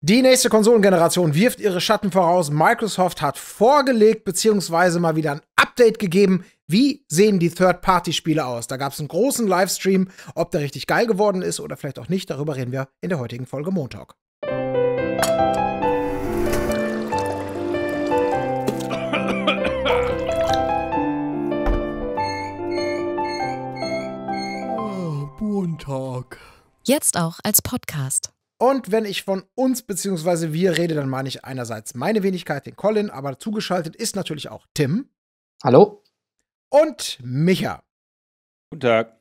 Die nächste Konsolengeneration wirft ihre Schatten voraus. Microsoft hat vorgelegt bzw. mal wieder ein Update gegeben. Wie sehen die Third-Party-Spiele aus? Da gab es einen großen Livestream. Ob der richtig geil geworden ist oder vielleicht auch nicht, darüber reden wir in der heutigen Folge Montag. Ah, Montag. Jetzt auch als Podcast. Und wenn ich von uns bzw. wir rede, dann meine ich einerseits meine Wenigkeit, den Colin, aber zugeschaltet ist natürlich auch Tim. Hallo. Und Micha. Guten Tag.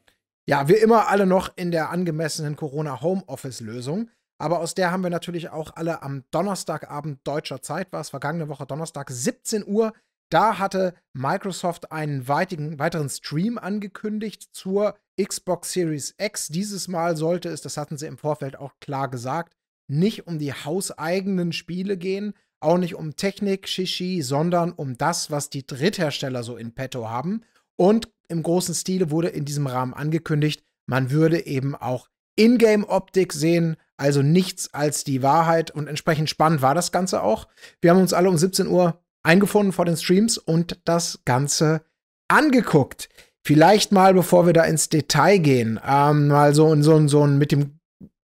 Ja, wir immer alle noch in der angemessenen Corona-Homeoffice-Lösung. Aber aus der haben wir natürlich auch alle am Donnerstagabend deutscher Zeit, war es vergangene Woche Donnerstag, 17 Uhr. Da hatte Microsoft einen weitigen, weiteren Stream angekündigt zur Xbox Series X dieses Mal sollte es, das hatten sie im Vorfeld auch klar gesagt, nicht um die hauseigenen Spiele gehen, auch nicht um Technik, Shishi, sondern um das, was die Dritthersteller so in petto haben. Und im großen Stile wurde in diesem Rahmen angekündigt, man würde eben auch Ingame-Optik sehen, also nichts als die Wahrheit. Und entsprechend spannend war das Ganze auch. Wir haben uns alle um 17 Uhr eingefunden vor den Streams und das Ganze angeguckt. Vielleicht mal, bevor wir da ins Detail gehen, ähm, mal so, in, so, in, so in, mit dem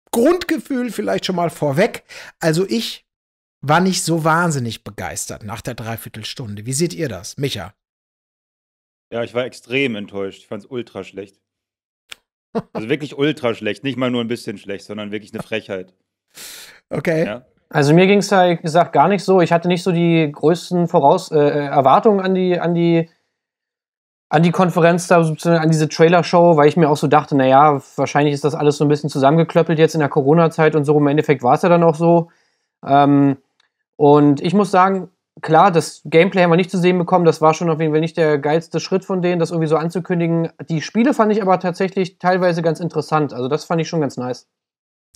Grundgefühl vielleicht schon mal vorweg. Also ich war nicht so wahnsinnig begeistert nach der Dreiviertelstunde. Wie seht ihr das, Micha? Ja, ich war extrem enttäuscht. Ich fand es ultra schlecht. Also wirklich ultra schlecht. Nicht mal nur ein bisschen schlecht, sondern wirklich eine Frechheit. Okay. Ja. Also mir ging es halt gesagt gar nicht so. Ich hatte nicht so die größten Voraus äh, äh Erwartungen an die, an die an die Konferenz da, an diese Trailer-Show, weil ich mir auch so dachte, naja, wahrscheinlich ist das alles so ein bisschen zusammengeklöppelt jetzt in der Corona-Zeit und so. Im Endeffekt war es ja dann auch so. Ähm, und ich muss sagen, klar, das Gameplay haben wir nicht zu sehen bekommen. Das war schon auf jeden Fall nicht der geilste Schritt von denen, das irgendwie so anzukündigen. Die Spiele fand ich aber tatsächlich teilweise ganz interessant. Also das fand ich schon ganz nice.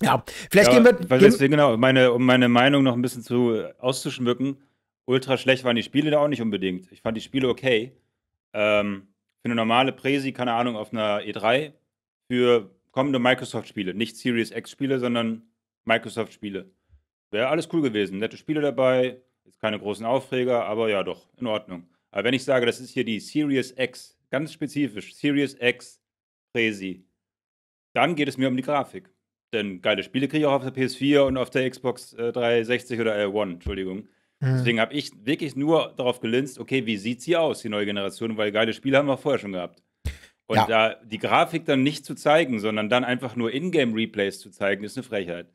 Ja, vielleicht ja, gehen wir. Weil deswegen, genau, meine, um meine Meinung noch ein bisschen zu äh, auszuschmücken, ultra schlecht waren die Spiele da auch nicht unbedingt. Ich fand die Spiele okay ähm, für eine normale Präsi, keine Ahnung, auf einer E3 für kommende Microsoft-Spiele. Nicht Series X-Spiele, sondern Microsoft-Spiele. Wäre alles cool gewesen. Nette Spiele dabei, jetzt keine großen Aufreger, aber ja, doch, in Ordnung. Aber wenn ich sage, das ist hier die Series X, ganz spezifisch, Series X Präsi, dann geht es mir um die Grafik. Denn geile Spiele kriege ich auch auf der PS4 und auf der Xbox 360 äh, oder äh, One, Entschuldigung. Mhm. Deswegen habe ich wirklich nur darauf gelinst, okay, wie sieht sie aus, die neue Generation, weil geile Spiele haben wir vorher schon gehabt. Und ja. da die Grafik dann nicht zu zeigen, sondern dann einfach nur Ingame-Replays zu zeigen, ist eine Frechheit.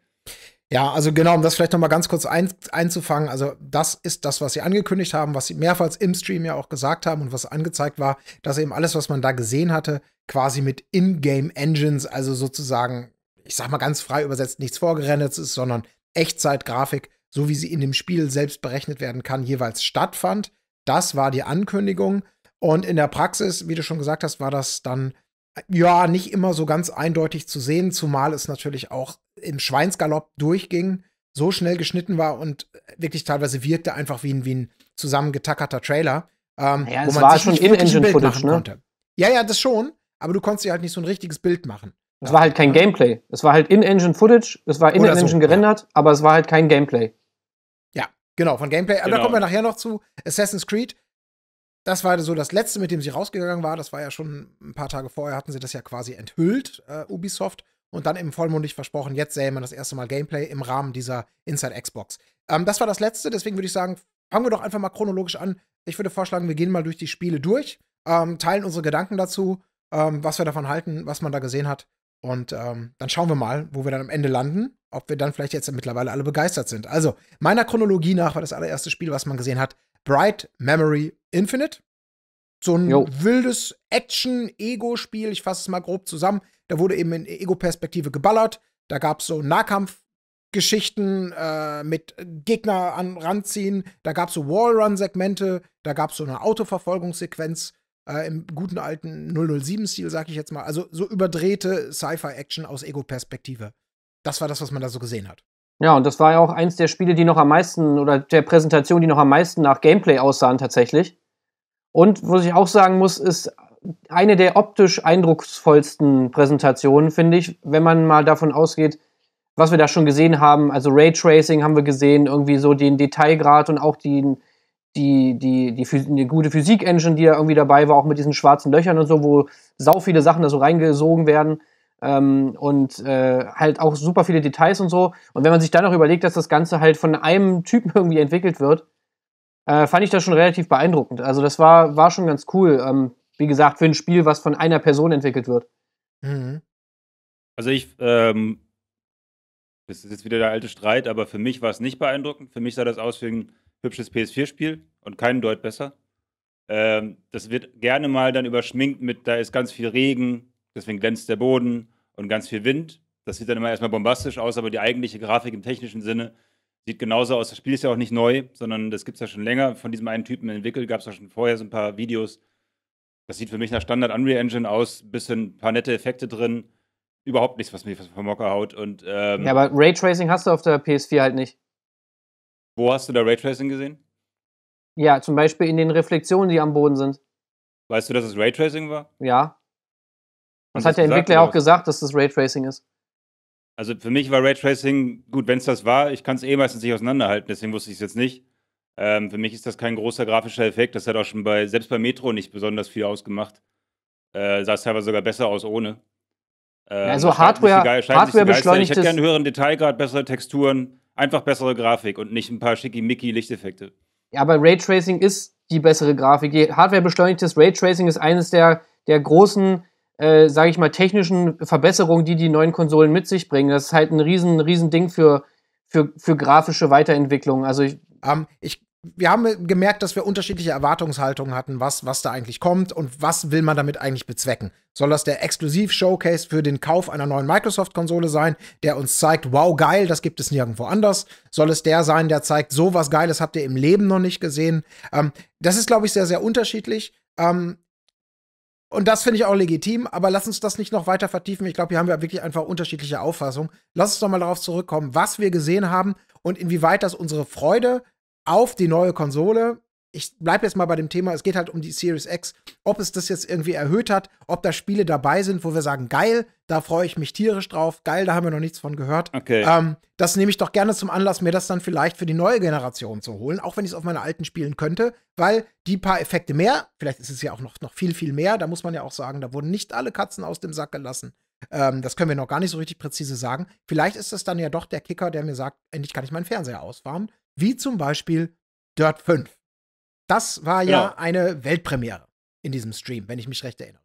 Ja, also genau, um das vielleicht noch mal ganz kurz ein, einzufangen. Also das ist das, was sie angekündigt haben, was sie mehrfach im Stream ja auch gesagt haben und was angezeigt war, dass eben alles, was man da gesehen hatte, quasi mit ingame engines also sozusagen, ich sag mal ganz frei übersetzt, nichts vorgerendet ist, sondern Echtzeit-Grafik so wie sie in dem Spiel selbst berechnet werden kann, jeweils stattfand. Das war die Ankündigung. Und in der Praxis, wie du schon gesagt hast, war das dann ja nicht immer so ganz eindeutig zu sehen, zumal es natürlich auch im Schweinsgalopp durchging, so schnell geschnitten war und wirklich teilweise wirkte einfach wie ein, wie ein zusammengetackerter Trailer. Ähm, ja, wo man war sich schon In-Engine-Footage, ne? Konnte. Ja, ja, das schon, aber du konntest dir halt nicht so ein richtiges Bild machen. Es war halt kein Gameplay. Es war halt In-Engine-Footage, es war In-Engine so, gerendert, ja. aber es war halt kein Gameplay. Genau, von Gameplay. Genau. da kommen wir nachher noch zu. Assassin's Creed. Das war so das letzte, mit dem sie rausgegangen war. Das war ja schon ein paar Tage vorher, hatten sie das ja quasi enthüllt, äh, Ubisoft. Und dann eben vollmundig versprochen, jetzt sähe man das erste Mal Gameplay im Rahmen dieser Inside Xbox. Ähm, das war das letzte, deswegen würde ich sagen, fangen wir doch einfach mal chronologisch an. Ich würde vorschlagen, wir gehen mal durch die Spiele durch, ähm, teilen unsere Gedanken dazu, ähm, was wir davon halten, was man da gesehen hat und ähm, dann schauen wir mal, wo wir dann am Ende landen, ob wir dann vielleicht jetzt mittlerweile alle begeistert sind. Also, meiner Chronologie nach war das allererste Spiel, was man gesehen hat, Bright Memory Infinite. So ein jo. wildes Action-Ego-Spiel, ich fasse es mal grob zusammen. Da wurde eben in Ego-Perspektive geballert. Da gab es so Nahkampfgeschichten äh, mit Gegner an, ranziehen. Da gab es so Wallrun-Segmente. Da gab es so eine Autoverfolgungssequenz. Äh, Im guten alten 007-Stil, sag ich jetzt mal. Also so überdrehte Sci-Fi-Action aus Ego-Perspektive. Das war das, was man da so gesehen hat. Ja, und das war ja auch eins der Spiele, die noch am meisten oder der Präsentation, die noch am meisten nach Gameplay aussahen tatsächlich. Und was ich auch sagen muss, ist eine der optisch eindrucksvollsten Präsentationen, finde ich, wenn man mal davon ausgeht, was wir da schon gesehen haben. Also Raytracing haben wir gesehen, irgendwie so den Detailgrad und auch den, die, die, die, die gute Physik-Engine, die da irgendwie dabei war, auch mit diesen schwarzen Löchern und so, wo sau viele Sachen da so reingesogen werden. Ähm, und äh, halt auch super viele Details und so. Und wenn man sich dann auch überlegt, dass das Ganze halt von einem Typen irgendwie entwickelt wird, äh, fand ich das schon relativ beeindruckend. Also das war, war schon ganz cool, ähm, wie gesagt, für ein Spiel, was von einer Person entwickelt wird. Mhm. Also ich, ähm, das ist jetzt wieder der alte Streit, aber für mich war es nicht beeindruckend. Für mich sah das aus wie ein hübsches PS4-Spiel und keinen Deut besser. Ähm, das wird gerne mal dann überschminkt mit, da ist ganz viel Regen, deswegen glänzt der Boden und ganz viel Wind. Das sieht dann immer erstmal bombastisch aus, aber die eigentliche Grafik im technischen Sinne sieht genauso aus. Das Spiel ist ja auch nicht neu, sondern das gibt es ja schon länger. Von diesem einen Typen entwickelt, gab es ja schon vorher so ein paar Videos. Das sieht für mich nach Standard Unreal Engine aus, bisschen ein paar nette Effekte drin. Überhaupt nichts, was mich vom Mocker haut. Und, ähm, ja, aber Raytracing hast du auf der PS4 halt nicht. Wo hast du da Raytracing gesehen? Ja, zum Beispiel in den Reflexionen, die am Boden sind. Weißt du, dass es Raytracing war? Ja. Das, das hat der Entwickler auch gesagt, dass das Raytracing ist. Also für mich war Raytracing, gut, wenn es das war, ich kann es eh meistens nicht auseinanderhalten, deswegen wusste ich es jetzt nicht. Ähm, für mich ist das kein großer grafischer Effekt. Das hat auch schon bei, selbst bei Metro nicht besonders viel ausgemacht. Äh, sah es teilweise sogar besser aus ohne. Äh, also Hardware, geil, Hardware beschleunigt. Ich hätte gerne einen höheren Detailgrad, bessere Texturen einfach bessere Grafik und nicht ein paar schickimicki Lichteffekte. Ja, aber Raytracing ist die bessere Grafik. Die Hardware beschleunigtes Raytracing ist eines der, der großen, äh, sage ich mal, technischen Verbesserungen, die die neuen Konsolen mit sich bringen. Das ist halt ein riesen, riesen Ding für, für, für grafische Weiterentwicklung. Also ich, um, ähm, ich wir haben gemerkt, dass wir unterschiedliche Erwartungshaltungen hatten, was, was da eigentlich kommt und was will man damit eigentlich bezwecken. Soll das der Exklusiv-Showcase für den Kauf einer neuen Microsoft-Konsole sein, der uns zeigt, wow, geil, das gibt es nirgendwo anders? Soll es der sein, der zeigt, so was Geiles habt ihr im Leben noch nicht gesehen? Ähm, das ist, glaube ich, sehr, sehr unterschiedlich. Ähm, und das finde ich auch legitim, aber lass uns das nicht noch weiter vertiefen. Ich glaube, hier haben wir wirklich einfach unterschiedliche Auffassungen. Lass uns doch mal darauf zurückkommen, was wir gesehen haben und inwieweit das unsere Freude auf die neue Konsole. Ich bleibe jetzt mal bei dem Thema, es geht halt um die Series X, ob es das jetzt irgendwie erhöht hat, ob da Spiele dabei sind, wo wir sagen, geil, da freue ich mich tierisch drauf, geil, da haben wir noch nichts von gehört. Okay. Ähm, das nehme ich doch gerne zum Anlass, mir das dann vielleicht für die neue Generation zu holen, auch wenn ich es auf meine alten spielen könnte, weil die paar Effekte mehr, vielleicht ist es ja auch noch, noch viel, viel mehr, da muss man ja auch sagen, da wurden nicht alle Katzen aus dem Sack gelassen. Ähm, das können wir noch gar nicht so richtig präzise sagen. Vielleicht ist es dann ja doch der Kicker, der mir sagt, endlich kann ich meinen Fernseher ausfahren wie zum Beispiel Dirt 5. Das war ja genau. eine Weltpremiere in diesem Stream, wenn ich mich recht erinnere.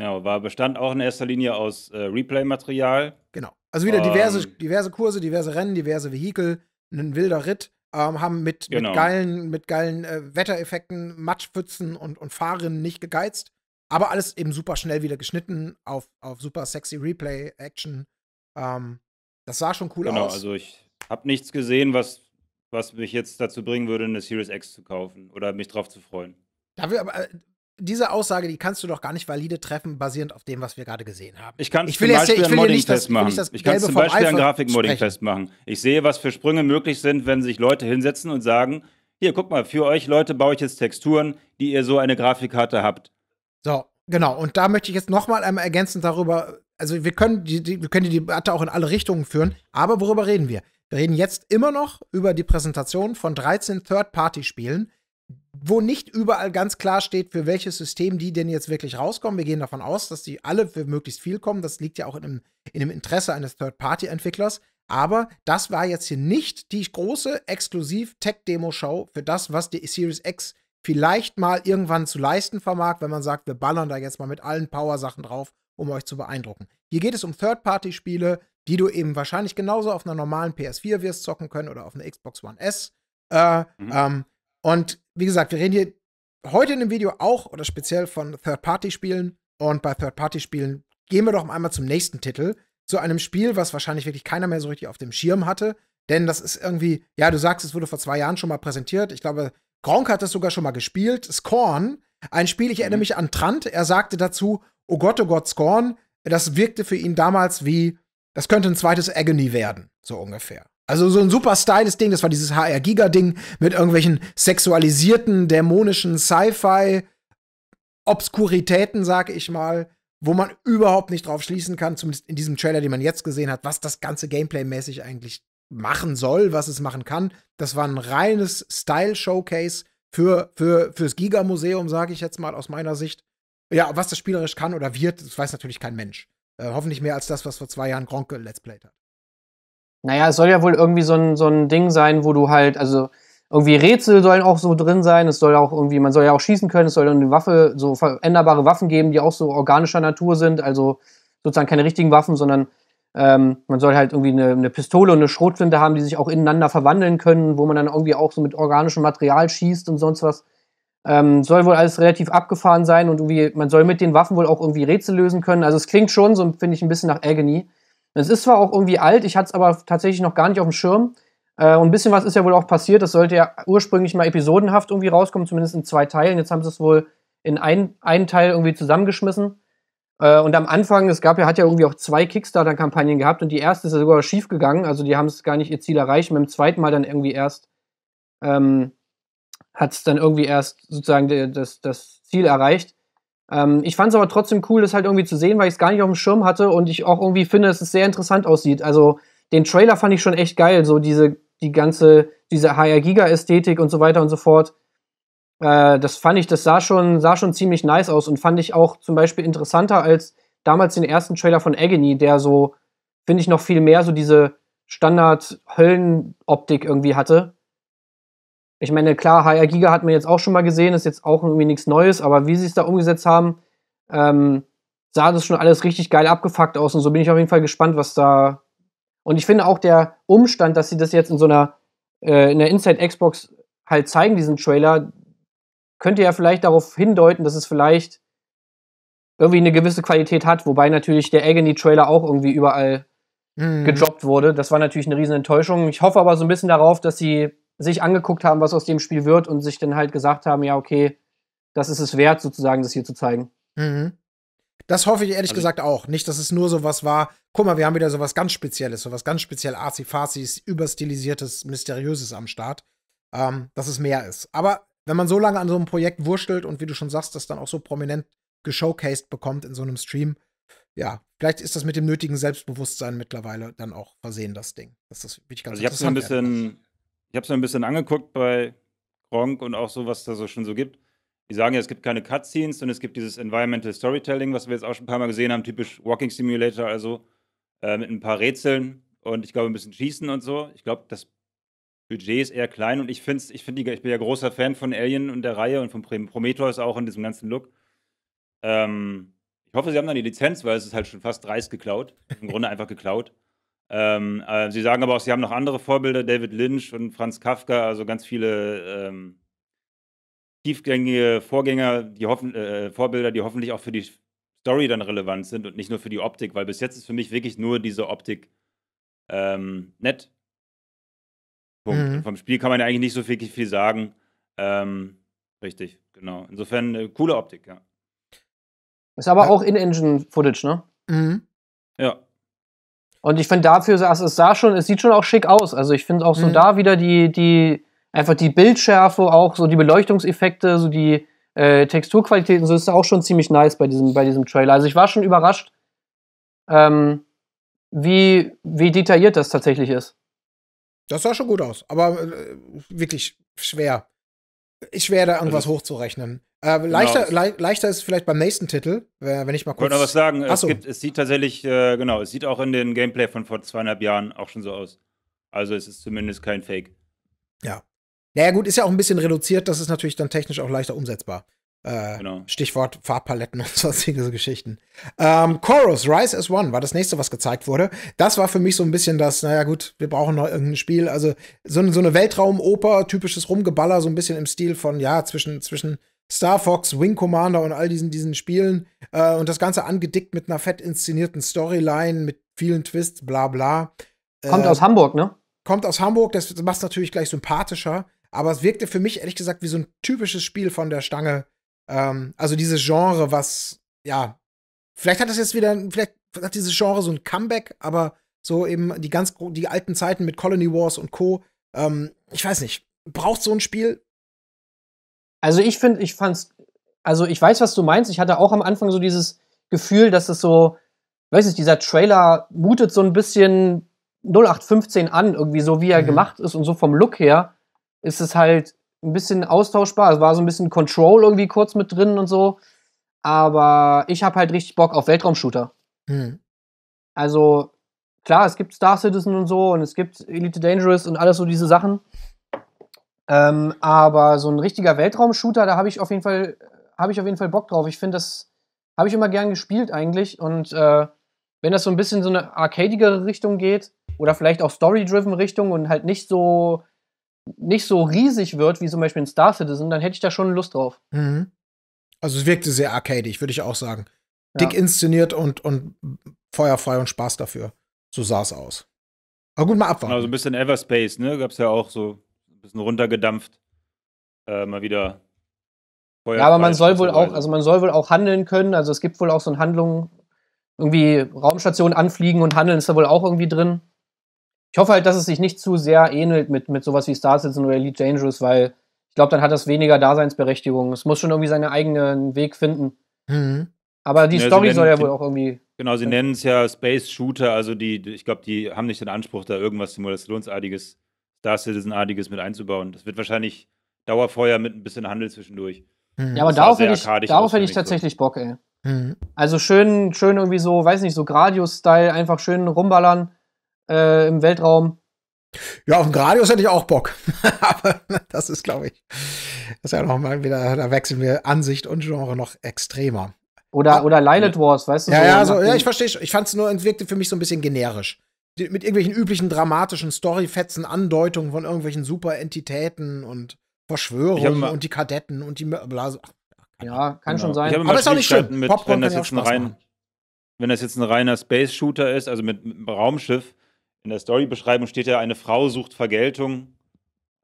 Ja, war bestand auch in erster Linie aus äh, Replay-Material. Genau. Also wieder diverse, ähm, diverse Kurse, diverse Rennen, diverse Vehikel, ein wilder Ritt, ähm, haben mit, genau. mit geilen, mit geilen äh, Wettereffekten, Matschpfützen und, und Fahrrinnen nicht gegeizt. Aber alles eben super schnell wieder geschnitten auf, auf super sexy Replay-Action. Ähm, das sah schon cool genau, aus. Genau, also ich habe nichts gesehen, was was mich jetzt dazu bringen würde, eine Series X zu kaufen oder mich drauf zu freuen. Dafür aber, äh, diese Aussage, die kannst du doch gar nicht valide treffen, basierend auf dem, was wir gerade gesehen haben. Ich kann ich zum Beispiel jetzt, einen Modding-Test machen. Ich, ich kann zum Beispiel einen Grafik-Modding-Test machen. Ich sehe, was für Sprünge möglich sind, wenn sich Leute hinsetzen und sagen, hier, guck mal, für euch Leute baue ich jetzt Texturen, die ihr so eine Grafikkarte habt. So, genau. Und da möchte ich jetzt noch mal einmal ergänzend darüber, also wir können die, die, wir können die Debatte auch in alle Richtungen führen, aber worüber reden wir? Wir reden jetzt immer noch über die Präsentation von 13 Third-Party-Spielen, wo nicht überall ganz klar steht, für welches System die denn jetzt wirklich rauskommen. Wir gehen davon aus, dass die alle für möglichst viel kommen. Das liegt ja auch in dem, in dem Interesse eines Third-Party-Entwicklers. Aber das war jetzt hier nicht die große exklusiv Tech-Demo-Show für das, was die Series X vielleicht mal irgendwann zu leisten vermag, wenn man sagt, wir ballern da jetzt mal mit allen Power-Sachen drauf, um euch zu beeindrucken. Hier geht es um Third-Party-Spiele, die du eben wahrscheinlich genauso auf einer normalen PS4 wirst zocken können oder auf einer Xbox One S. Äh, mhm. ähm, und wie gesagt, wir reden hier heute in dem Video auch oder speziell von Third-Party-Spielen. Und bei Third-Party-Spielen gehen wir doch einmal zum nächsten Titel, zu einem Spiel, was wahrscheinlich wirklich keiner mehr so richtig auf dem Schirm hatte. Denn das ist irgendwie, ja, du sagst, es wurde vor zwei Jahren schon mal präsentiert. Ich glaube, Gronk hat das sogar schon mal gespielt. Scorn, ein Spiel, ich erinnere mhm. mich an Trant. Er sagte dazu, oh Gott, oh Gott, Scorn. Das wirkte für ihn damals wie das könnte ein zweites Agony werden, so ungefähr. Also so ein super styles Ding, das war dieses HR-Giga-Ding mit irgendwelchen sexualisierten, dämonischen Sci-Fi-Obskuritäten, sage ich mal, wo man überhaupt nicht drauf schließen kann, zumindest in diesem Trailer, den man jetzt gesehen hat, was das ganze Gameplay-mäßig eigentlich machen soll, was es machen kann. Das war ein reines Style-Showcase für, für, fürs Giga-Museum, sage ich jetzt mal aus meiner Sicht. Ja, was das spielerisch kann oder wird, das weiß natürlich kein Mensch. Äh, hoffentlich mehr als das, was vor zwei Jahren Gronke Let's Played hat. Naja, es soll ja wohl irgendwie so ein, so ein Ding sein, wo du halt, also irgendwie Rätsel sollen auch so drin sein, es soll auch irgendwie, man soll ja auch schießen können, es soll eine Waffe, so veränderbare Waffen geben, die auch so organischer Natur sind, also sozusagen keine richtigen Waffen, sondern ähm, man soll halt irgendwie eine, eine, Pistole und eine Schrotflinte haben, die sich auch ineinander verwandeln können, wo man dann irgendwie auch so mit organischem Material schießt und sonst was. Ähm, soll wohl alles relativ abgefahren sein und irgendwie, man soll mit den Waffen wohl auch irgendwie Rätsel lösen können. Also es klingt schon, so finde ich, ein bisschen nach Agony. Es ist zwar auch irgendwie alt, ich hatte es aber tatsächlich noch gar nicht auf dem Schirm. Äh, und ein bisschen was ist ja wohl auch passiert. Das sollte ja ursprünglich mal episodenhaft irgendwie rauskommen, zumindest in zwei Teilen. Jetzt haben sie es wohl in einen Teil irgendwie zusammengeschmissen. Äh, und am Anfang, es gab ja, hat ja irgendwie auch zwei Kickstarter-Kampagnen gehabt und die erste ist ja sogar schief gegangen. Also die haben es gar nicht ihr Ziel erreicht. Und beim zweiten Mal dann irgendwie erst. Ähm, hat es dann irgendwie erst sozusagen de, das, das Ziel erreicht. Ähm, ich fand es aber trotzdem cool, das halt irgendwie zu sehen, weil ich es gar nicht auf dem Schirm hatte und ich auch irgendwie finde, dass es sehr interessant aussieht. Also den Trailer fand ich schon echt geil, so diese die ganze diese HR Giga Ästhetik und so weiter und so fort. Äh, das fand ich, das sah schon sah schon ziemlich nice aus und fand ich auch zum Beispiel interessanter als damals den ersten Trailer von Agony, der so finde ich noch viel mehr so diese Standard höllen optik irgendwie hatte. Ich meine, klar, HR Giga hat man jetzt auch schon mal gesehen, ist jetzt auch irgendwie nichts Neues, aber wie sie es da umgesetzt haben, ähm, sah das schon alles richtig geil abgefuckt aus und so bin ich auf jeden Fall gespannt, was da. Und ich finde auch der Umstand, dass sie das jetzt in so einer, äh, in der Inside Xbox halt zeigen, diesen Trailer, könnte ja vielleicht darauf hindeuten, dass es vielleicht irgendwie eine gewisse Qualität hat, wobei natürlich der Agony-Trailer auch irgendwie überall mm. gedroppt wurde. Das war natürlich eine riesen Enttäuschung. Ich hoffe aber so ein bisschen darauf, dass sie sich angeguckt haben, was aus dem Spiel wird und sich dann halt gesagt haben, ja, okay, das ist es wert, sozusagen, das hier zu zeigen. Mhm. Das hoffe ich ehrlich also, gesagt auch. Nicht, dass es nur sowas war, guck mal, wir haben wieder sowas ganz Spezielles, sowas ganz speziell arzi überstilisiertes, mysteriöses am Start, ähm, dass es mehr ist. Aber wenn man so lange an so einem Projekt wurschtelt und wie du schon sagst, das dann auch so prominent geshowcased bekommt in so einem Stream, ja, vielleicht ist das mit dem nötigen Selbstbewusstsein mittlerweile dann auch versehen, das Ding. Das ist, das, ich also ich habe es ein bisschen, ich habe es mir ein bisschen angeguckt bei Gronk und auch so, was da so schon so gibt. Die sagen ja, es gibt keine Cutscenes und es gibt dieses Environmental Storytelling, was wir jetzt auch schon ein paar Mal gesehen haben, typisch Walking Simulator, also äh, mit ein paar Rätseln und ich glaube ein bisschen Schießen und so. Ich glaube, das Budget ist eher klein und ich finde ich, find ich bin ja großer Fan von Alien und der Reihe und von Prometheus auch in diesem ganzen Look. Ähm, ich hoffe, sie haben dann die Lizenz, weil es ist halt schon fast dreist geklaut. Im Grunde einfach geklaut. Ähm, äh, Sie sagen aber auch, Sie haben noch andere Vorbilder, David Lynch und Franz Kafka, also ganz viele ähm, tiefgängige Vorgänger, die hoffen, äh, äh, Vorbilder, die hoffentlich auch für die Story dann relevant sind und nicht nur für die Optik, weil bis jetzt ist für mich wirklich nur diese Optik ähm, nett. Mhm. Vom Spiel kann man ja eigentlich nicht so viel, viel sagen. Ähm, richtig, genau. Insofern äh, coole Optik, ja. Ist aber ja. auch In-Engine-Footage, ne? Mhm. Ja. Und ich finde dafür, also es sah schon, es sieht schon auch schick aus. Also ich finde auch so mhm. da wieder die, die, einfach die Bildschärfe, auch so die Beleuchtungseffekte, so die äh, Texturqualitäten, so ist auch schon ziemlich nice bei diesem, bei diesem Trailer. Also ich war schon überrascht, ähm, wie, wie detailliert das tatsächlich ist. Das sah schon gut aus, aber äh, wirklich schwer. Ich werde irgendwas also, hochzurechnen. Äh, genau. leichter, genau. le leichter ist vielleicht beim nächsten Titel, wenn ich mal kurz. Ich wollte was sagen. Achso. Es, gibt, es sieht tatsächlich, äh, genau, es sieht auch in den Gameplay von vor zweieinhalb Jahren auch schon so aus. Also es ist zumindest kein Fake. Ja. Naja, gut, ist ja auch ein bisschen reduziert. Das ist natürlich dann technisch auch leichter umsetzbar. Äh, genau. Stichwort Farbpaletten und sonstige Geschichten. Ähm, Chorus, Rise as One war das nächste, was gezeigt wurde. Das war für mich so ein bisschen das, naja, gut, wir brauchen noch irgendein Spiel. Also so, so eine Weltraumoper, typisches Rumgeballer, so ein bisschen im Stil von, ja, zwischen, zwischen Star Fox, Wing Commander und all diesen, diesen Spielen. Äh, und das Ganze angedickt mit einer fett inszenierten Storyline, mit vielen Twists, bla bla. Kommt äh, aus Hamburg, ne? Kommt aus Hamburg, das macht es natürlich gleich sympathischer. Aber es wirkte für mich ehrlich gesagt wie so ein typisches Spiel von der Stange. Ähm, also dieses Genre, was, ja, vielleicht hat das jetzt wieder, vielleicht hat dieses Genre so ein Comeback, aber so eben die ganz die alten Zeiten mit Colony Wars und Co. Ähm, ich weiß nicht. Braucht so ein Spiel? Also ich finde, ich fand's, also ich weiß, was du meinst. Ich hatte auch am Anfang so dieses Gefühl, dass es so, weiß nicht, dieser Trailer mutet so ein bisschen 0815 an, irgendwie so wie er mhm. gemacht ist und so vom Look her ist es halt ein bisschen austauschbar. Es war so ein bisschen Control irgendwie kurz mit drin und so. Aber ich habe halt richtig Bock auf Weltraumshooter. Mhm. Also klar, es gibt Star Citizen und so und es gibt Elite Dangerous und alles so diese Sachen. Ähm, aber so ein richtiger Weltraum-Shooter, da habe ich auf jeden Fall, habe ich auf jeden Fall Bock drauf. Ich finde, das habe ich immer gern gespielt eigentlich. Und äh, wenn das so ein bisschen so eine arcadigere Richtung geht oder vielleicht auch Story-driven Richtung und halt nicht so nicht so riesig wird wie zum Beispiel in Star Citizen, dann hätte ich da schon Lust drauf. Mhm. Also es wirkte sehr arcadig, würde ich auch sagen. Ja. Dick inszeniert und, und feuerfrei und Spaß dafür. So sah es aus. Aber gut, mal abwarten. Also ein bisschen Everspace, ne? Gab es ja auch so bisschen runtergedampft. Äh, mal wieder. Feuer ja, aber man soll wohl auch, also man soll wohl auch handeln können. Also es gibt wohl auch so eine Handlung, irgendwie Raumstation anfliegen und handeln ist da wohl auch irgendwie drin. Ich hoffe halt, dass es sich nicht zu sehr ähnelt mit, mit sowas wie Star Citizen oder Elite Dangerous, weil ich glaube, dann hat das weniger Daseinsberechtigung. Es muss schon irgendwie seinen eigenen Weg finden. Mhm. Aber die ja, Story nennen, soll ja wohl auch irgendwie. Genau, sie nennen es ja Space Shooter, also die, ich glaube, die haben nicht den Anspruch, da irgendwas Simulationsartiges zu Star Citizen-artiges mit einzubauen. Das wird wahrscheinlich Dauerfeuer mit ein bisschen Handel zwischendurch. Mhm. Ja, aber darauf hätte ich, darauf ich tatsächlich so. Bock, ey. Mhm. Also schön, schön irgendwie so, weiß nicht, so Gradius-Style, einfach schön rumballern äh, im Weltraum. Ja, auf den Gradius hätte ich auch Bock. aber das ist, glaube ich, das ist ja nochmal wieder, da wechseln wir Ansicht und Genre noch extremer. Oder, ah, oder Lilith Wars, weißt du? Ja, so ja, so, ja ich verstehe Ich fand es nur, wirkte für mich so ein bisschen generisch mit irgendwelchen üblichen dramatischen Storyfetzen, Andeutungen von irgendwelchen Superentitäten und Verschwörungen und die Kadetten und die Blase. Ja, kann genau. schon sein. Aber ist auch nicht schön. Mit, Popcorn wenn, das jetzt ein rein, wenn das jetzt ein reiner Space-Shooter ist, also mit, mit einem Raumschiff, in der Storybeschreibung steht ja, eine Frau sucht Vergeltung.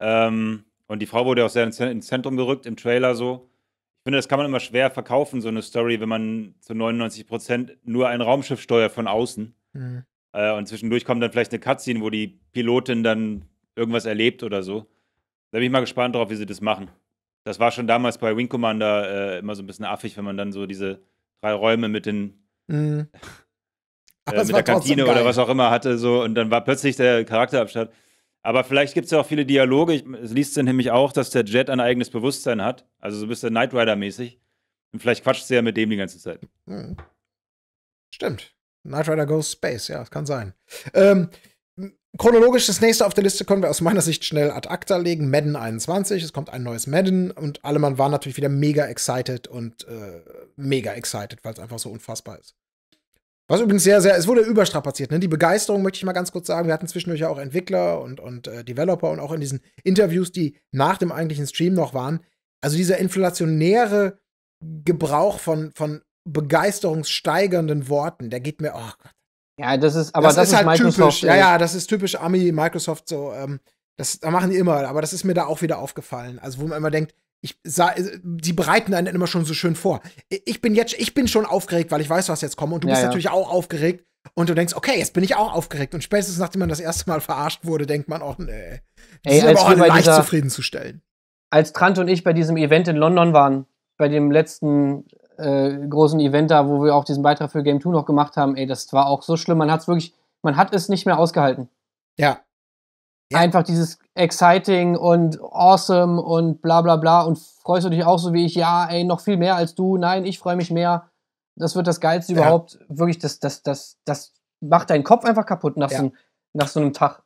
Ähm, und die Frau wurde auch sehr ins Zentrum gerückt, im Trailer so. Ich finde, das kann man immer schwer verkaufen, so eine Story, wenn man zu 99 Prozent nur ein Raumschiff steuert von außen. Mhm. Äh, und zwischendurch kommt dann vielleicht eine Cutscene, wo die Pilotin dann irgendwas erlebt oder so. Da bin ich mal gespannt drauf, wie sie das machen. Das war schon damals bei Wing Commander äh, immer so ein bisschen affig, wenn man dann so diese drei Räume mit den mhm. äh, mit der Kantine oder was auch immer hatte so und dann war plötzlich der Charakterabstand. Aber vielleicht gibt es ja auch viele Dialoge. Ich, es liest dann nämlich auch, dass der Jet ein eigenes Bewusstsein hat. Also so ein bisschen Knight Rider mäßig. Und vielleicht quatscht sie ja mit dem die ganze Zeit. Mhm. Stimmt. Knight Rider Goes Space, ja, das kann sein. Ähm, chronologisch das nächste auf der Liste können wir aus meiner Sicht schnell ad acta legen. Madden 21, es kommt ein neues Madden und alle Mann waren natürlich wieder mega excited und äh, mega excited, weil es einfach so unfassbar ist. Was übrigens sehr, sehr, es wurde überstrapaziert. Ne? Die Begeisterung möchte ich mal ganz kurz sagen. Wir hatten zwischendurch ja auch Entwickler und, und äh, Developer und auch in diesen Interviews, die nach dem eigentlichen Stream noch waren. Also dieser inflationäre Gebrauch von, von begeisterungssteigernden Worten. Der geht mir, oh Gott. Ja, das ist, aber das, das ist, ist halt Microsoft typisch. Ja, ja, das ist typisch Ami, Microsoft so. Ähm, das, da machen die immer, aber das ist mir da auch wieder aufgefallen. Also, wo man immer denkt, ich sah, äh, die bereiten einen immer schon so schön vor. Ich bin jetzt, ich bin schon aufgeregt, weil ich weiß, was jetzt kommt. Und du ja, bist ja. natürlich auch aufgeregt. Und du denkst, okay, jetzt bin ich auch aufgeregt. Und spätestens nachdem man das erste Mal verarscht wurde, denkt man, auch, oh, nee. Das Ey, ist aber auch leicht dieser, zufriedenzustellen. Als Trant und ich bei diesem Event in London waren, bei dem letzten äh, großen Event da, wo wir auch diesen Beitrag für Game 2 noch gemacht haben, ey, das war auch so schlimm. Man hat es wirklich, man hat es nicht mehr ausgehalten. Ja. ja. Einfach dieses exciting und awesome und bla bla bla und freust du dich auch so wie ich, ja, ey, noch viel mehr als du, nein, ich freue mich mehr. Das wird das Geilste ja. überhaupt. Wirklich, das, das, das, das macht deinen Kopf einfach kaputt nach, ja. so, nach so einem Tag.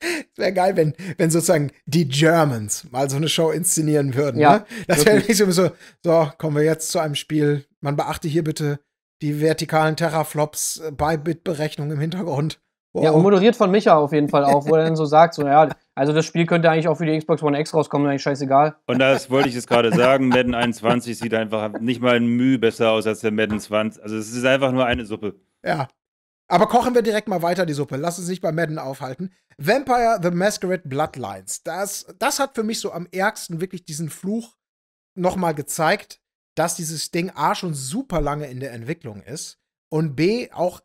Es wäre geil, wenn, wenn sozusagen die Germans mal so eine Show inszenieren würden. Ja, ne? Das wäre nicht so, so, kommen wir jetzt zu einem Spiel. Man beachte hier bitte die vertikalen Terraflops äh, bei Bitberechnung im Hintergrund. Wow. Ja, und moderiert von Micha auf jeden Fall auch, wo er dann so sagt, so, ja, also das Spiel könnte eigentlich auch für die Xbox One X rauskommen, eigentlich scheißegal. Und das wollte ich jetzt gerade sagen, Madden 21 sieht einfach nicht mal ein Mühe besser aus als der Madden 20. Also es ist einfach nur eine Suppe. Ja, aber kochen wir direkt mal weiter die Suppe. Lass uns nicht bei Madden aufhalten. Vampire the Masquerade Bloodlines. Das, das hat für mich so am ärgsten wirklich diesen Fluch nochmal gezeigt, dass dieses Ding A schon super lange in der Entwicklung ist und B auch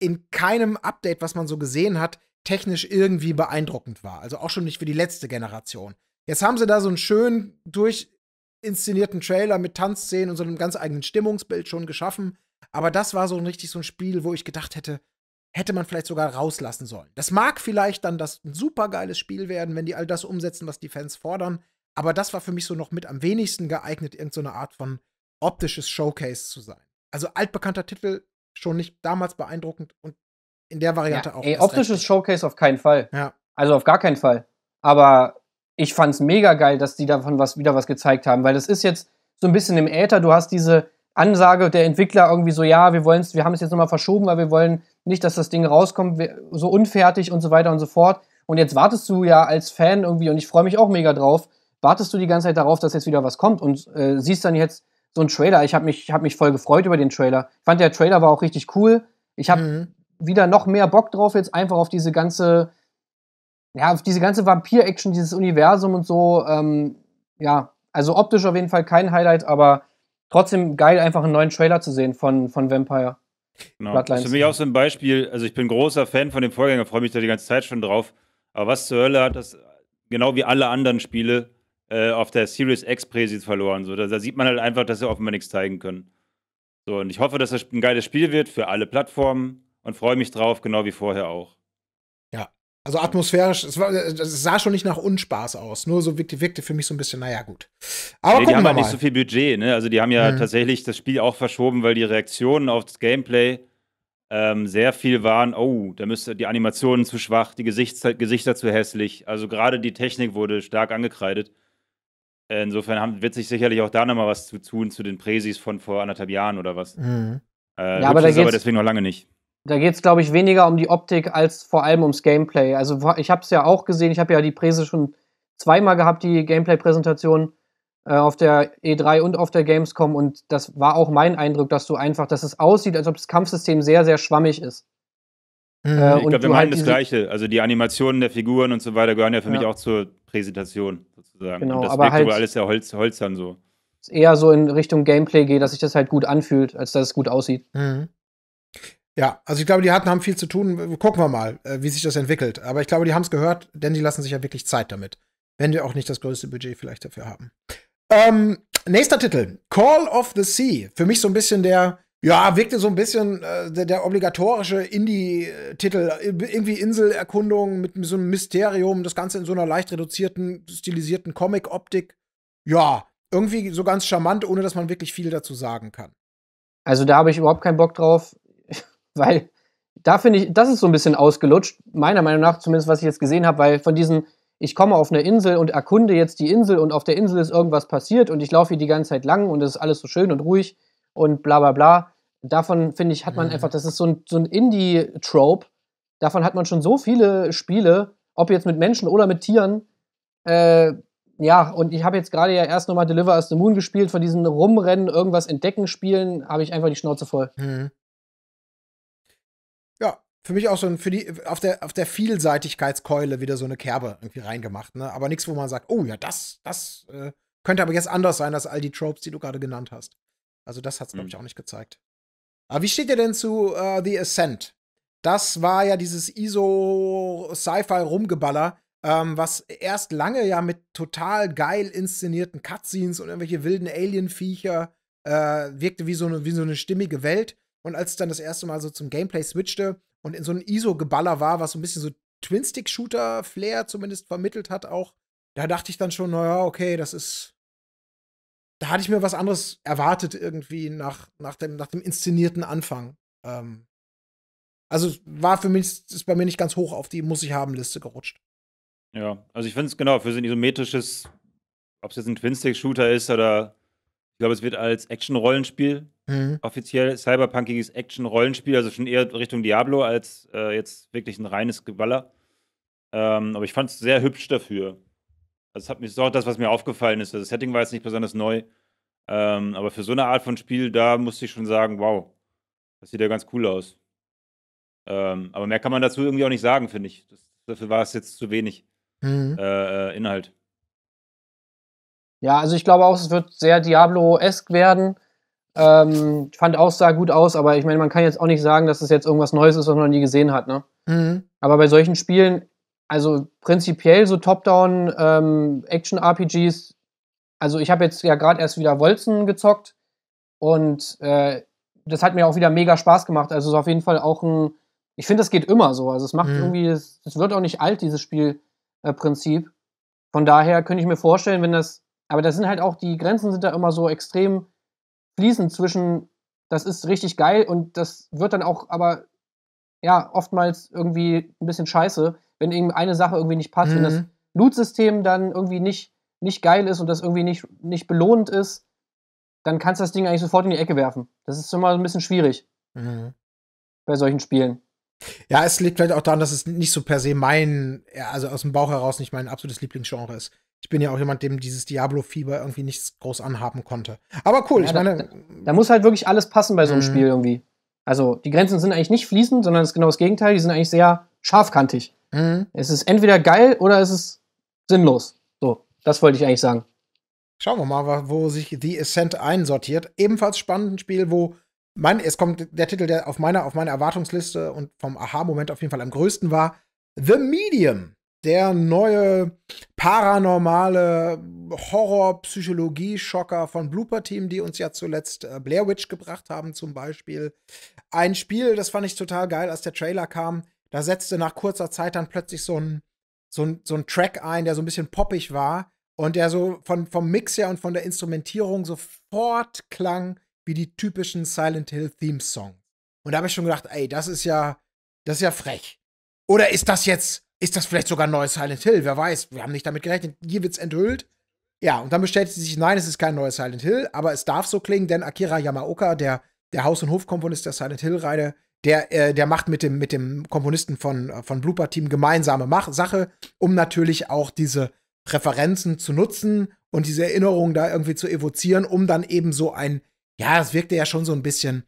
in keinem Update, was man so gesehen hat, technisch irgendwie beeindruckend war. Also auch schon nicht für die letzte Generation. Jetzt haben sie da so einen schön durchinszenierten Trailer mit Tanzszenen und so einem ganz eigenen Stimmungsbild schon geschaffen. Aber das war so ein richtig so ein Spiel, wo ich gedacht hätte, hätte man vielleicht sogar rauslassen sollen. Das mag vielleicht dann das ein supergeiles Spiel werden, wenn die all das umsetzen, was die Fans fordern. Aber das war für mich so noch mit am wenigsten geeignet, irgendeine so Art von optisches Showcase zu sein. Also altbekannter Titel, schon nicht damals beeindruckend und in der Variante ja, auch. Ey, optisches recht. Showcase auf keinen Fall. Ja. Also auf gar keinen Fall. Aber ich fand's mega geil, dass die davon was, wieder was gezeigt haben, weil das ist jetzt so ein bisschen im Äther. Du hast diese Ansage der Entwickler irgendwie so, ja, wir wollen wir haben es jetzt nochmal verschoben, weil wir wollen nicht, dass das Ding rauskommt, so unfertig und so weiter und so fort. Und jetzt wartest du ja als Fan irgendwie, und ich freue mich auch mega drauf, wartest du die ganze Zeit darauf, dass jetzt wieder was kommt und äh, siehst dann jetzt so einen Trailer. Ich habe mich, hab mich voll gefreut über den Trailer. Ich fand, der Trailer war auch richtig cool. Ich habe mhm. wieder noch mehr Bock drauf, jetzt einfach auf diese ganze, ja, auf diese ganze Vampir-Action, dieses Universum und so. Ähm, ja, also optisch auf jeden Fall kein Highlight, aber trotzdem geil, einfach einen neuen Trailer zu sehen von, von Vampire. Genau. Bloodlines. Das ist für mich auch so ein Beispiel. Also, ich bin großer Fan von dem Vorgänger, freue mich da die ganze Zeit schon drauf. Aber was zur Hölle hat das, genau wie alle anderen Spiele, äh, auf der Series X Präsis verloren? So, da, da, sieht man halt einfach, dass sie offenbar nichts zeigen können. So, und ich hoffe, dass das ein geiles Spiel wird für alle Plattformen und freue mich drauf, genau wie vorher auch. Also atmosphärisch, es, war, es, äh, sah schon nicht nach Unspaß aus. Nur so wirkte, wirkte für mich so ein bisschen, naja, gut. Aber nee, die haben ja nicht so viel Budget, ne? Also die haben ja hm. tatsächlich das Spiel auch verschoben, weil die Reaktionen auf das Gameplay ähm, sehr viel waren, oh, da müsste die Animationen zu schwach, die Gesichts Gesichter zu hässlich. Also gerade die Technik wurde stark angekreidet. Insofern haben, wird sich sicherlich auch da nochmal was zu tun zu den Präsis von vor anderthalb Jahren oder was. Mhm. Äh, ja, aber da geht's, aber deswegen noch lange nicht. Da geht es, glaube ich, weniger um die Optik als vor allem ums Gameplay. Also ich habe es ja auch gesehen, ich habe ja die Präse schon zweimal gehabt, die Gameplay-Präsentation äh, auf der E3 und auf der Gamescom. Und das war auch mein Eindruck, dass du einfach, dass es aussieht, als ob das Kampfsystem sehr, sehr schwammig ist. Mhm. Äh, ich glaube, wir meinen halt das Gleiche. Also die Animationen der Figuren und so weiter gehören ja für ja. mich auch zur Präsentation sozusagen. Genau, und das aber wirkt halt aber alles ja holz, holzern so. Es Eher so in Richtung Gameplay geht, dass sich das halt gut anfühlt, als dass es gut aussieht. Mhm. Ja, also ich glaube, die hatten haben viel zu tun. Gucken wir mal, äh, wie sich das entwickelt. Aber ich glaube, die haben es gehört, denn die lassen sich ja wirklich Zeit damit. Wenn wir auch nicht das größte Budget vielleicht dafür haben. Ähm, nächster Titel: Call of the Sea. Für mich so ein bisschen der, ja, wirkte so ein bisschen äh, der, der, obligatorische Indie-Titel. Irgendwie Inselerkundung mit so einem Mysterium, das Ganze in so einer leicht reduzierten, stilisierten Comic-Optik. Ja, irgendwie so ganz charmant, ohne dass man wirklich viel dazu sagen kann. Also da habe ich überhaupt keinen Bock drauf. Weil da finde ich, das ist so ein bisschen ausgelutscht, meiner Meinung nach, zumindest was ich jetzt gesehen habe, weil von diesem, ich komme auf eine Insel und erkunde jetzt die Insel und auf der Insel ist irgendwas passiert und ich laufe hier die ganze Zeit lang und es ist alles so schön und ruhig und bla bla bla. Davon finde ich, hat man mhm. einfach, das ist so ein, so ein Indie-Trope. Davon hat man schon so viele Spiele, ob jetzt mit Menschen oder mit Tieren. Äh, ja, und ich habe jetzt gerade ja erst nochmal Deliver as the Moon gespielt. Von diesen Rumrennen, irgendwas entdecken, spielen, habe ich einfach die Schnauze voll. Mhm für mich auch so ein, für die, auf der, auf der Vielseitigkeitskeule wieder so eine Kerbe irgendwie reingemacht, ne? Aber nichts, wo man sagt, oh ja, das, das äh, könnte aber jetzt anders sein als all die Tropes, die du gerade genannt hast. Also das hat's, glaube hm. ich, auch nicht gezeigt. Aber wie steht ihr denn zu uh, The Ascent? Das war ja dieses ISO-Sci-Fi-Rumgeballer, ähm, was erst lange ja mit total geil inszenierten Cutscenes und irgendwelche wilden Alien-Viecher äh, wirkte wie so, eine, wie so eine stimmige Welt. Und als es dann das erste Mal so zum Gameplay switchte, und in so einem ISO-Geballer war, was so ein bisschen so Twin-Stick-Shooter-Flair zumindest vermittelt hat auch. Da dachte ich dann schon, naja, okay, das ist. Da hatte ich mir was anderes erwartet irgendwie nach, nach, dem, nach dem inszenierten Anfang. Ähm also war für mich, ist bei mir nicht ganz hoch auf die Muss ich haben Liste gerutscht. Ja, also ich finde es genau, für so ein isometrisches, ob es jetzt ein Twin-Stick-Shooter ist oder ich glaube, es wird als Action-Rollenspiel mhm. offiziell, cyberpunkiges Action-Rollenspiel, also schon eher Richtung Diablo als äh, jetzt wirklich ein reines Geballer. Ähm, aber ich fand es sehr hübsch dafür. Also, es ist auch das, was mir aufgefallen ist. Also, das Setting war jetzt nicht besonders neu. Ähm, aber für so eine Art von Spiel, da musste ich schon sagen, wow, das sieht ja ganz cool aus. Ähm, aber mehr kann man dazu irgendwie auch nicht sagen, finde ich. Das, dafür war es jetzt zu wenig mhm. äh, äh Inhalt. Ja, also ich glaube auch, es wird sehr diablo esque werden. Ähm, fand auch sah gut aus, aber ich meine, man kann jetzt auch nicht sagen, dass es jetzt irgendwas Neues ist, was man noch nie gesehen hat. Ne? Mhm. Aber bei solchen Spielen, also prinzipiell so Top-Down ähm, Action-RPGs, also ich habe jetzt ja gerade erst wieder Wolzen gezockt und äh, das hat mir auch wieder mega Spaß gemacht. Also es ist auf jeden Fall auch ein, ich finde, das geht immer so. Also es macht mhm. irgendwie, es wird auch nicht alt, dieses Spielprinzip. Äh, Von daher könnte ich mir vorstellen, wenn das aber da sind halt auch, die Grenzen sind da immer so extrem fließend zwischen, das ist richtig geil und das wird dann auch aber ja oftmals irgendwie ein bisschen scheiße, wenn irgendeine Sache irgendwie nicht passt, mhm. wenn das Loot-System dann irgendwie nicht, nicht geil ist und das irgendwie nicht, nicht belohnt ist, dann kannst du das Ding eigentlich sofort in die Ecke werfen. Das ist immer ein bisschen schwierig mhm. bei solchen Spielen. Ja, es liegt vielleicht auch daran, dass es nicht so per se mein, also aus dem Bauch heraus nicht mein absolutes Lieblingsgenre ist ich bin ja auch jemand, dem dieses Diablo-Fieber irgendwie nichts groß anhaben konnte. Aber cool, ja, ich meine. Da, da, muss halt wirklich alles passen bei so einem mhm. Spiel irgendwie. Also die Grenzen sind eigentlich nicht fließend, sondern es ist genau das Gegenteil. Die sind eigentlich sehr scharfkantig. Mhm. Es ist entweder geil oder es ist sinnlos. So, das wollte ich eigentlich sagen. Schauen wir mal, wo sich The Ascent einsortiert. Ebenfalls spannendes Spiel, wo mein, es kommt der Titel, der auf meiner, auf meiner Erwartungsliste und vom Aha-Moment auf jeden Fall am größten war: The Medium der neue paranormale Horror-Psychologie-Schocker von Blooper Team, die uns ja zuletzt äh, Blair Witch gebracht haben, zum Beispiel. Ein Spiel, das fand ich total geil, als der Trailer kam. Da setzte nach kurzer Zeit dann plötzlich so ein, so ein, so ein Track ein, der so ein bisschen poppig war und der so von, vom Mix her und von der Instrumentierung sofort klang wie die typischen Silent Hill Theme Songs. Und da habe ich schon gedacht, ey, das ist ja, das ist ja frech. Oder ist das jetzt ist das vielleicht sogar ein neues Silent Hill? Wer weiß, wir haben nicht damit gerechnet. Hier wird's enthüllt. Ja, und dann bestätigt sie sich, nein, es ist kein neues Silent Hill, aber es darf so klingen, denn Akira Yamaoka, der, der Haus- und Hofkomponist der Silent Hill-Reihe, der, äh, der macht mit dem, mit dem Komponisten von, äh, von Blooper Team gemeinsame Mach Sache, um natürlich auch diese Präferenzen zu nutzen und diese Erinnerungen da irgendwie zu evozieren, um dann eben so ein, ja, das wirkte ja schon so ein bisschen,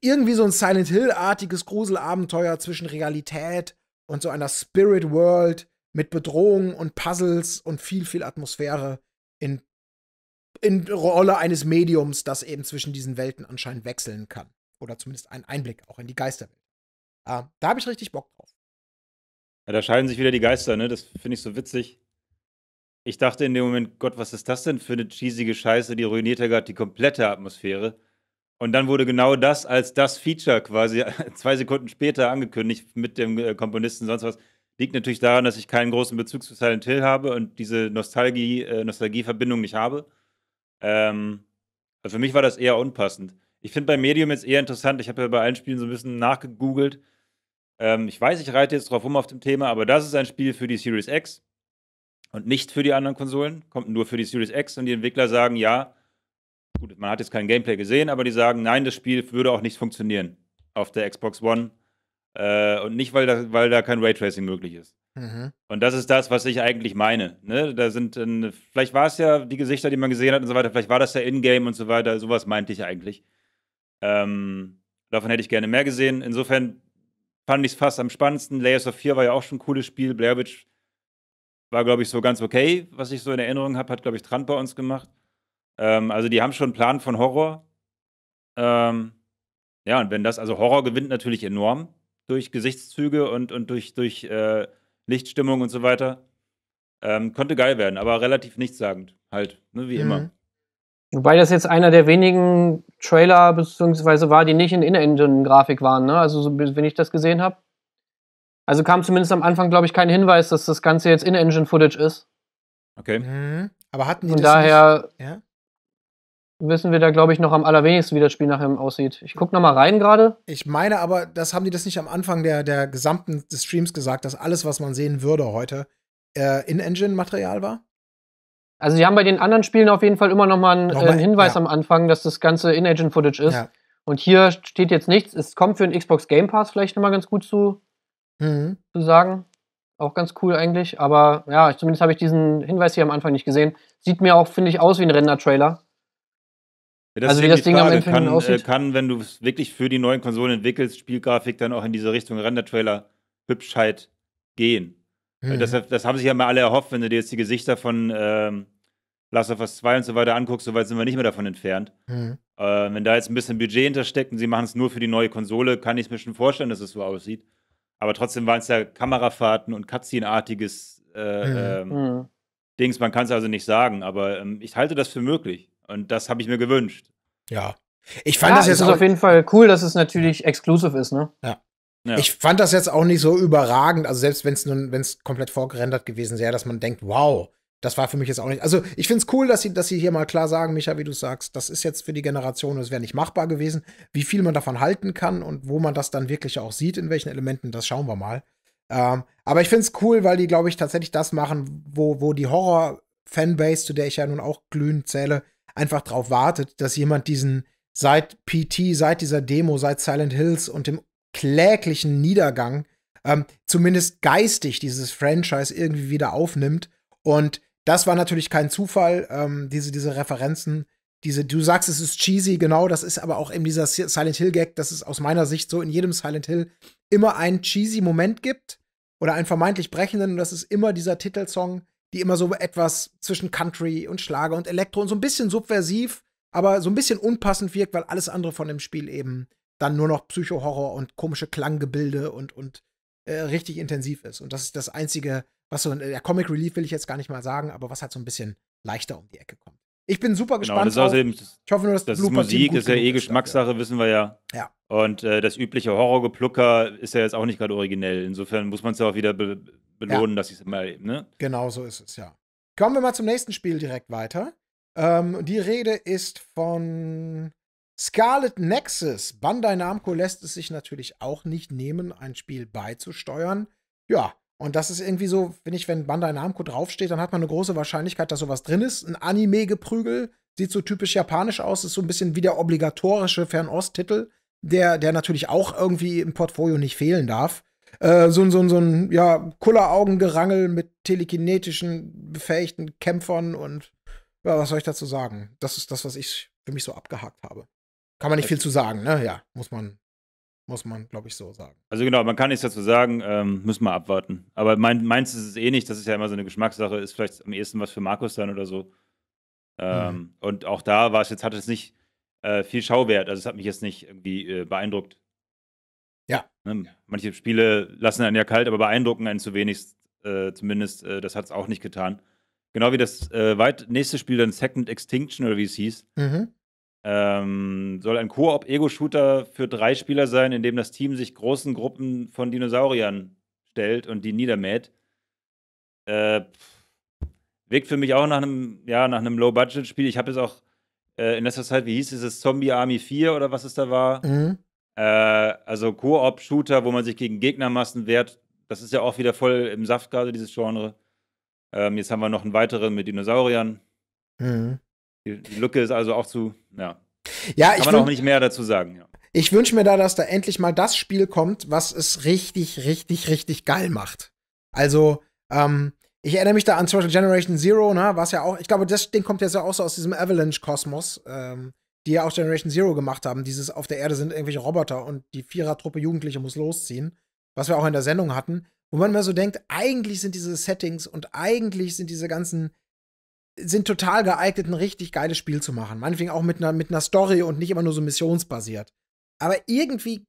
irgendwie so ein Silent Hill-artiges Gruselabenteuer zwischen Realität und so einer Spirit World mit Bedrohung und Puzzles und viel, viel Atmosphäre in, in Rolle eines Mediums, das eben zwischen diesen Welten anscheinend wechseln kann. Oder zumindest einen Einblick auch in die Geisterwelt. Äh, da habe ich richtig Bock drauf. Ja, da scheiden sich wieder die Geister, ne? Das finde ich so witzig. Ich dachte in dem Moment, Gott, was ist das denn für eine cheesige Scheiße? Die ruiniert ja gerade die komplette Atmosphäre. Und dann wurde genau das als das Feature quasi zwei Sekunden später angekündigt mit dem äh, Komponisten sonst was. Liegt natürlich daran, dass ich keinen großen Bezug zu Silent Hill habe und diese Nostalgie, äh, Nostalgie-Verbindung nicht habe. Ähm, also für mich war das eher unpassend. Ich finde bei Medium jetzt eher interessant, ich habe ja bei allen Spielen so ein bisschen nachgegoogelt. Ähm, ich weiß, ich reite jetzt drauf rum auf dem Thema, aber das ist ein Spiel für die Series X und nicht für die anderen Konsolen. Kommt nur für die Series X und die Entwickler sagen, ja, gut, man hat jetzt kein Gameplay gesehen, aber die sagen, nein, das Spiel würde auch nicht funktionieren auf der Xbox One. Äh, und nicht, weil da, weil da kein Raytracing möglich ist. Mhm. Und das ist das, was ich eigentlich meine. Ne? Da sind, äh, vielleicht war es ja die Gesichter, die man gesehen hat und so weiter, vielleicht war das ja Ingame und so weiter, sowas meinte ich eigentlich. Ähm, davon hätte ich gerne mehr gesehen. Insofern fand ich es fast am spannendsten. Layers of Fear war ja auch schon ein cooles Spiel. Blair Witch war, glaube ich, so ganz okay, was ich so in Erinnerung habe, hat, glaube ich, Trant bei uns gemacht. Ähm, also die haben schon einen Plan von Horror. Ähm, ja, und wenn das, also Horror gewinnt natürlich enorm durch Gesichtszüge und, und durch, durch äh, Lichtstimmung und so weiter. Ähm, konnte geil werden, aber relativ nichtssagend, halt, ne, wie mhm. immer. Wobei das jetzt einer der wenigen Trailer beziehungsweise war, die nicht in In-Engine-Grafik waren, ne? Also, so, wenn ich das gesehen habe. Also kam zumindest am Anfang, glaube ich, kein Hinweis, dass das Ganze jetzt In-Engine-Footage ist. Okay. Mhm. Aber hatten die Von das daher, nicht? wissen wir da, glaube ich, noch am allerwenigsten, wie das Spiel nachher aussieht. Ich gucke noch mal rein gerade. Ich meine aber, das haben die das nicht am Anfang der, der gesamten des Streams gesagt, dass alles, was man sehen würde heute, äh, In-Engine-Material war? Also sie haben bei den anderen Spielen auf jeden Fall immer noch mal einen, Nochmal, äh, einen Hinweis ja. am Anfang, dass das ganze In-Engine-Footage ist. Ja. Und hier steht jetzt nichts. Es kommt für den Xbox Game Pass vielleicht noch mal ganz gut zu, mhm. zu sagen. Auch ganz cool eigentlich. Aber ja, zumindest habe ich diesen Hinweis hier am Anfang nicht gesehen. Sieht mir auch, finde ich, aus wie ein Render-Trailer das also wie das Ding Frage. am Ende kann, äh, kann, wenn du es wirklich für die neuen Konsolen entwickelst, Spielgrafik dann auch in diese Richtung Render-Trailer Hübschheit halt gehen. Hm. Das, das, haben sich ja mal alle erhofft, wenn du dir jetzt die Gesichter von ähm, Last of Us 2 und so weiter anguckst, so weit sind wir nicht mehr davon entfernt. Hm. Äh, wenn da jetzt ein bisschen Budget hintersteckt und sie machen es nur für die neue Konsole, kann ich mir schon vorstellen, dass es so aussieht. Aber trotzdem waren es ja Kamerafahrten und Cutscene-artiges äh, hm. ähm, mhm. Dings. Man kann es also nicht sagen, aber ähm, ich halte das für möglich. Und das habe ich mir gewünscht. Ja. Ich fand ja, das jetzt. Es ist auf jeden Fall cool, dass es natürlich exklusiv ist, ne? Ja. Ja. Ich fand das jetzt auch nicht so überragend, also selbst wenn es nun, wenn es komplett vorgerendert gewesen wäre, dass man denkt, wow, das war für mich jetzt auch nicht. Also ich finde es cool, dass sie, dass sie hier mal klar sagen, Micha, wie du sagst, das ist jetzt für die Generation, das wäre nicht machbar gewesen. Wie viel man davon halten kann und wo man das dann wirklich auch sieht, in welchen Elementen, das schauen wir mal. Ähm, aber ich finde es cool, weil die, glaube ich, tatsächlich das machen, wo, wo die Horror-Fanbase, zu der ich ja nun auch glühend zähle, einfach darauf wartet, dass jemand diesen seit PT, seit dieser Demo, seit Silent Hills und dem kläglichen Niedergang ähm, zumindest geistig dieses Franchise irgendwie wieder aufnimmt. Und das war natürlich kein Zufall, ähm, diese, diese Referenzen. Diese, du sagst, es ist cheesy, genau, das ist aber auch eben dieser Silent Hill-Gag, dass es aus meiner Sicht so in jedem Silent Hill immer einen cheesy Moment gibt oder einen vermeintlich brechenden und das ist immer dieser Titelsong, die immer so etwas zwischen Country und Schlager und Elektro und so ein bisschen subversiv, aber so ein bisschen unpassend wirkt, weil alles andere von dem Spiel eben dann nur noch Psychohorror und komische Klanggebilde und, und äh, richtig intensiv ist. Und das ist das Einzige, was so, der Comic Relief will ich jetzt gar nicht mal sagen, aber was halt so ein bisschen leichter um die Ecke kommt. Ich bin super genau, gespannt. Genau, das ist also außerdem, ich hoffe nur, dass das ist Musik, das ist ja eh Geschmackssache, ja. wissen wir ja. ja. Und äh, das übliche Horrorgeplucker ist ja jetzt auch nicht gerade originell. Insofern muss man es ja auch wieder belohnen, ja. dass ich es immer. Ne? Genau so ist es, ja. Kommen wir mal zum nächsten Spiel direkt weiter. Ähm, die Rede ist von Scarlet Nexus. Bandai Namco lässt es sich natürlich auch nicht nehmen, ein Spiel beizusteuern. Ja, und das ist irgendwie so, wenn ich, wenn Bandai Namco draufsteht, dann hat man eine große Wahrscheinlichkeit, dass sowas drin ist. Ein Anime-Geprügel sieht so typisch japanisch aus, ist so ein bisschen wie der obligatorische Fernost-Titel, der, der natürlich auch irgendwie im Portfolio nicht fehlen darf. Äh, so, so, so ein ja, Kulleraugengerangel mit telekinetischen, befähigten Kämpfern und ja, was soll ich dazu sagen? Das ist das, was ich für mich so abgehakt habe. Kann man nicht viel also zu sagen, ne? Ja, muss man, muss man, glaube ich, so sagen. Also genau, man kann nichts dazu sagen, ähm, müssen wir abwarten. Aber mein, meins ist es eh nicht, das ist ja immer so eine Geschmackssache, ist vielleicht am ehesten was für Markus dann oder so. Ähm, mhm. Und auch da war es jetzt, hat es nicht äh, viel Schauwert, also es hat mich jetzt nicht irgendwie äh, beeindruckt. Ja. Ne? Manche Spiele lassen einen ja kalt, aber beeindrucken einen zu wenig. Äh, zumindest, äh, das hat es auch nicht getan. Genau wie das äh, nächste Spiel, dann Second Extinction oder wie es hieß. Mhm. Ähm, soll ein Koop-Ego-Shooter für drei Spieler sein, in dem das Team sich großen Gruppen von Dinosauriern stellt und die niedermäht. Äh, wirkt für mich auch nach einem, ja, nach einem Low-Budget-Spiel. Ich habe jetzt auch äh, in letzter Zeit, wie hieß es, Zombie Army 4 oder was es da war? Mhm. Äh, also Koop-Shooter, wo man sich gegen Gegnermassen wehrt, das ist ja auch wieder voll im Saft gerade, dieses Genre. Ähm, jetzt haben wir noch einen weiteren mit Dinosauriern. Mhm. Die, die, Lücke ist also auch zu, ja. ja Kann man auch nicht mehr dazu sagen, ja. Ich wünsche mir da, dass da endlich mal das Spiel kommt, was es richtig, richtig, richtig geil macht. Also, ähm, ich erinnere mich da an Social Generation Zero, ne, was ja auch, ich glaube, das Ding kommt jetzt ja auch so aus diesem Avalanche-Kosmos. Ähm, die ja auch Generation Zero gemacht haben, dieses auf der Erde sind irgendwelche Roboter und die Vierertruppe Jugendliche muss losziehen, was wir auch in der Sendung hatten, wo man immer so denkt, eigentlich sind diese Settings und eigentlich sind diese ganzen sind total geeignet, ein richtig geiles Spiel zu machen. Meinetwegen auch mit einer, mit einer Story und nicht immer nur so missionsbasiert. Aber irgendwie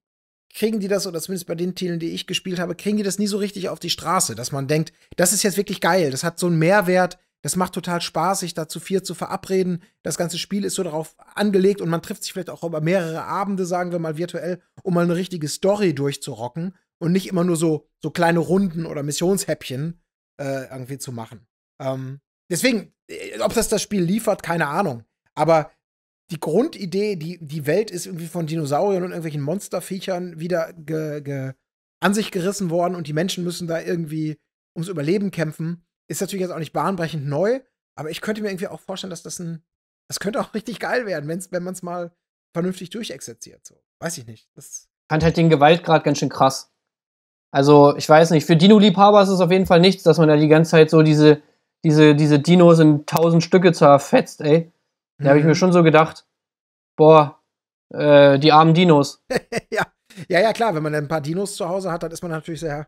kriegen die das, oder zumindest bei den Titeln, die ich gespielt habe, kriegen die das nie so richtig auf die Straße, dass man denkt, das ist jetzt wirklich geil, das hat so einen Mehrwert, das macht total Spaß, sich da zu vier zu verabreden. Das ganze Spiel ist so darauf angelegt und man trifft sich vielleicht auch über mehrere Abende, sagen wir mal virtuell, um mal eine richtige Story durchzurocken und nicht immer nur so, so kleine Runden oder Missionshäppchen äh, irgendwie zu machen. Ähm, deswegen, äh, ob das das Spiel liefert, keine Ahnung. Aber die Grundidee, die, die Welt ist irgendwie von Dinosauriern und irgendwelchen Monsterviechern wieder ge, ge, an sich gerissen worden und die Menschen müssen da irgendwie ums Überleben kämpfen. Ist natürlich jetzt auch nicht bahnbrechend neu, aber ich könnte mir irgendwie auch vorstellen, dass das ein. Das könnte auch richtig geil werden, wenn's, wenn man es mal vernünftig durchexerziert. So. Weiß ich nicht. Das fand halt den Gewaltgrad ganz schön krass. Also, ich weiß nicht, für Dino-Liebhaber ist es auf jeden Fall nichts, dass man da die ganze Zeit so diese, diese, diese Dinos in tausend Stücke zerfetzt, ey. Da mhm. habe ich mir mhm. schon so gedacht, boah, äh, die armen Dinos. ja. ja, ja, klar, wenn man ein paar Dinos zu Hause hat, dann ist man natürlich sehr,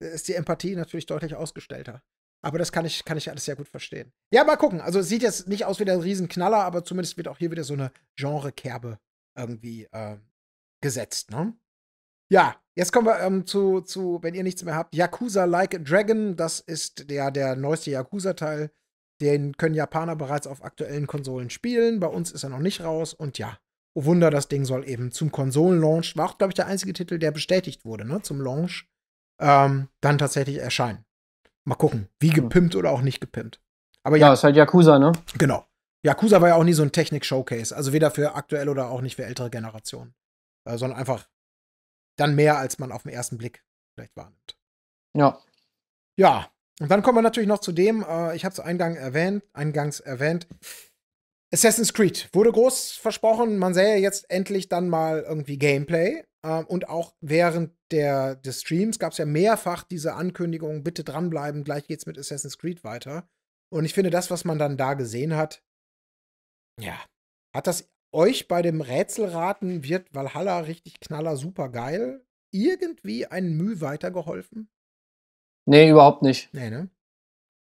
ist die Empathie natürlich deutlich ausgestellter. Aber das kann ich, kann ich alles sehr gut verstehen. Ja, mal gucken. Also sieht jetzt nicht aus wie der Riesenknaller, aber zumindest wird auch hier wieder so eine Genrekerbe irgendwie äh, gesetzt, ne? Ja, jetzt kommen wir ähm, zu, zu, wenn ihr nichts mehr habt, Yakuza Like a Dragon. Das ist der, der neueste Yakuza-Teil. Den können Japaner bereits auf aktuellen Konsolen spielen. Bei uns ist er noch nicht raus. Und ja, oh Wunder, das Ding soll eben zum Konsolenlaunch, war auch, glaube ich, der einzige Titel, der bestätigt wurde, ne, zum Launch, ähm, dann tatsächlich erscheinen. Mal gucken, wie gepimpt oder auch nicht gepimpt. Aber ja, ja ist halt Yakuza, ne? Genau. Yakuza war ja auch nie so ein Technik-Showcase. Also weder für aktuell oder auch nicht für ältere Generationen. Äh, sondern einfach dann mehr, als man auf den ersten Blick vielleicht wahrnimmt. Ja. Ja. Und dann kommen wir natürlich noch zu dem, äh, ich habe es eingangs erwähnt, eingangs erwähnt, Assassin's Creed wurde groß versprochen, man sähe jetzt endlich dann mal irgendwie Gameplay. Ähm, und auch während der, des Streams gab es ja mehrfach diese Ankündigung, bitte dranbleiben, gleich geht's mit Assassin's Creed weiter. Und ich finde, das, was man dann da gesehen hat, ja, hat das euch bei dem Rätselraten, wird Valhalla richtig knaller super geil, irgendwie einen Mühe weitergeholfen? Nee, überhaupt nicht. Nee, ne?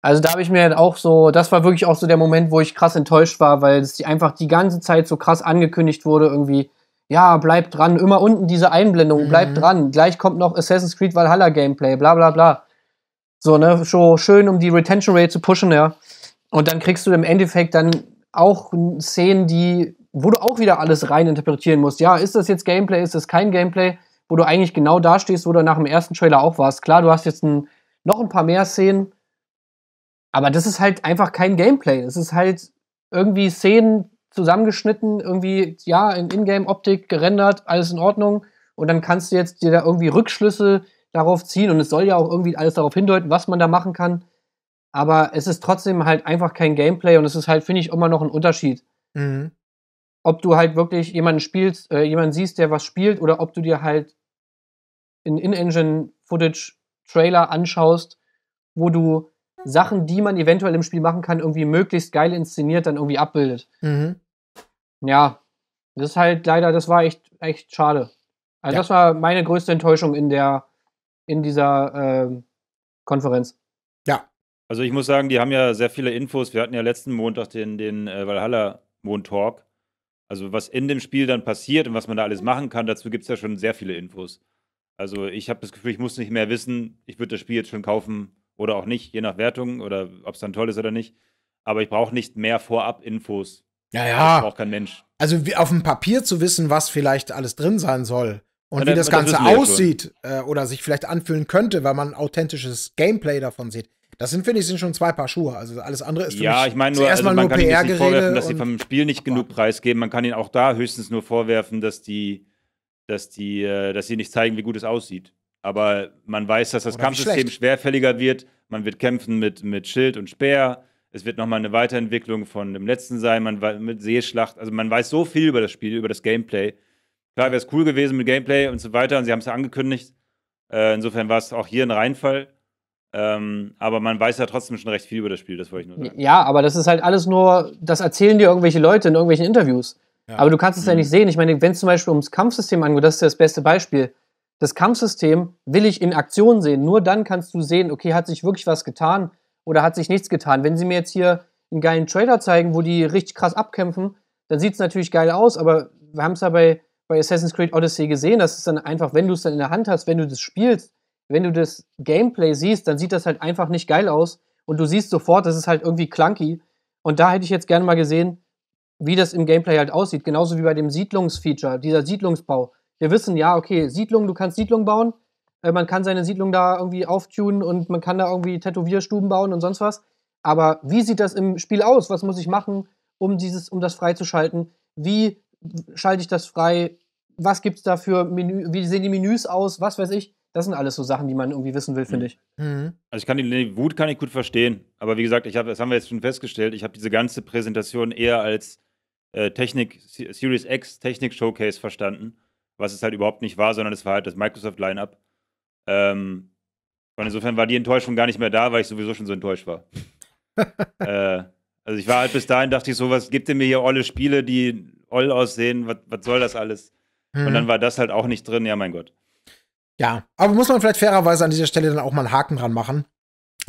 Also da habe ich mir halt auch so, das war wirklich auch so der Moment, wo ich krass enttäuscht war, weil es einfach die ganze Zeit so krass angekündigt wurde, irgendwie, ja, bleibt dran, immer unten diese Einblendung, mhm. bleibt dran, gleich kommt noch Assassin's Creed Valhalla Gameplay, bla bla bla. So, ne, so schön, um die Retention Rate zu pushen, ja. Und dann kriegst du im Endeffekt dann auch Szenen, die, wo du auch wieder alles rein interpretieren musst. Ja, ist das jetzt Gameplay, ist das kein Gameplay, wo du eigentlich genau dastehst, wo du nach dem ersten Trailer auch warst. Klar, du hast jetzt ein, noch ein paar mehr Szenen, aber das ist halt einfach kein Gameplay. Es ist halt irgendwie Szenen zusammengeschnitten, irgendwie, ja, in Ingame-Optik gerendert, alles in Ordnung. Und dann kannst du jetzt dir da irgendwie Rückschlüsse darauf ziehen. Und es soll ja auch irgendwie alles darauf hindeuten, was man da machen kann. Aber es ist trotzdem halt einfach kein Gameplay und es ist halt, finde ich, immer noch ein Unterschied. Mhm. Ob du halt wirklich jemanden spielst, äh, jemanden siehst, der was spielt, oder ob du dir halt in In-Engine-Footage-Trailer anschaust, wo du Sachen, die man eventuell im Spiel machen kann, irgendwie möglichst geil inszeniert dann irgendwie abbildet. Mhm. Ja, das ist halt leider, das war echt, echt schade. Also ja. das war meine größte Enttäuschung in der, in dieser äh, Konferenz. Ja. Also ich muss sagen, die haben ja sehr viele Infos. Wir hatten ja letzten Montag den, den äh, Valhalla Moon Also was in dem Spiel dann passiert und was man da alles machen kann, dazu gibt es ja schon sehr viele Infos. Also ich habe das Gefühl, ich muss nicht mehr wissen. Ich würde das Spiel jetzt schon kaufen, oder auch nicht, je nach Wertung oder ob es dann toll ist oder nicht. Aber ich brauche nicht mehr Vorab-Infos. Ja, ja. Das also braucht kein Mensch. Also auf dem Papier zu wissen, was vielleicht alles drin sein soll und ja, wie das, das Ganze aussieht äh, oder sich vielleicht anfühlen könnte, weil man authentisches Gameplay davon sieht. Das sind, finde ich, sind schon zwei Paar Schuhe. Also alles andere ist für Ja, ich meine nur, also man nur kann ihnen nicht vorwerfen, dass sie vom Spiel nicht genug Preis geben. Man kann ihnen auch da höchstens nur vorwerfen, dass die, dass die, äh, dass sie nicht zeigen, wie gut es aussieht. Aber man weiß, dass das Oder Kampfsystem schwerfälliger wird. Man wird kämpfen mit, mit Schild und Speer. Es wird nochmal eine Weiterentwicklung von dem letzten sein, man, mit Seeschlacht. Also man weiß so viel über das Spiel, über das Gameplay. Klar wäre es cool gewesen mit Gameplay und so weiter, und sie haben es ja angekündigt. Äh, insofern war es auch hier ein Reinfall. Ähm, aber man weiß ja trotzdem schon recht viel über das Spiel, das wollte ich nur sagen. Ja, aber das ist halt alles nur, das erzählen dir irgendwelche Leute in irgendwelchen Interviews. Ja. Aber du kannst es mhm. ja nicht sehen. Ich meine, wenn es zum Beispiel ums Kampfsystem angeht, das ist ja das beste Beispiel das Kampfsystem will ich in Aktion sehen. Nur dann kannst du sehen, okay, hat sich wirklich was getan oder hat sich nichts getan. Wenn sie mir jetzt hier einen geilen Trailer zeigen, wo die richtig krass abkämpfen, dann sieht es natürlich geil aus, aber wir haben es ja bei, bei Assassin's Creed Odyssey gesehen, das ist dann einfach, wenn du es dann in der Hand hast, wenn du das spielst, wenn du das Gameplay siehst, dann sieht das halt einfach nicht geil aus und du siehst sofort, das ist halt irgendwie clunky. Und da hätte ich jetzt gerne mal gesehen, wie das im Gameplay halt aussieht. Genauso wie bei dem Siedlungsfeature, dieser Siedlungsbau wir wissen, ja, okay, Siedlung, du kannst Siedlung bauen, äh, man kann seine Siedlung da irgendwie auftunen und man kann da irgendwie Tätowierstuben bauen und sonst was. Aber wie sieht das im Spiel aus? Was muss ich machen, um dieses, um das freizuschalten? Wie schalte ich das frei? Was gibt's da für Menü? Wie sehen die Menüs aus? Was weiß ich? Das sind alles so Sachen, die man irgendwie wissen will, finde ich. Mhm. Also ich kann die Wut kann ich gut verstehen, aber wie gesagt, ich habe, das haben wir jetzt schon festgestellt, ich habe diese ganze Präsentation eher als äh, Technik Series X Technik Showcase verstanden was es halt überhaupt nicht war, sondern es war halt das Microsoft-Line-Up. Ähm, und insofern war die Enttäuschung gar nicht mehr da, weil ich sowieso schon so enttäuscht war. äh, also ich war halt bis dahin, dachte ich so, was gibt ihr mir hier olle Spiele, die oll aussehen, was, was soll das alles? Hm. Und dann mhm. war das halt auch nicht drin, ja mein Gott. Ja, aber muss man vielleicht fairerweise an dieser Stelle dann auch mal einen Haken dran machen.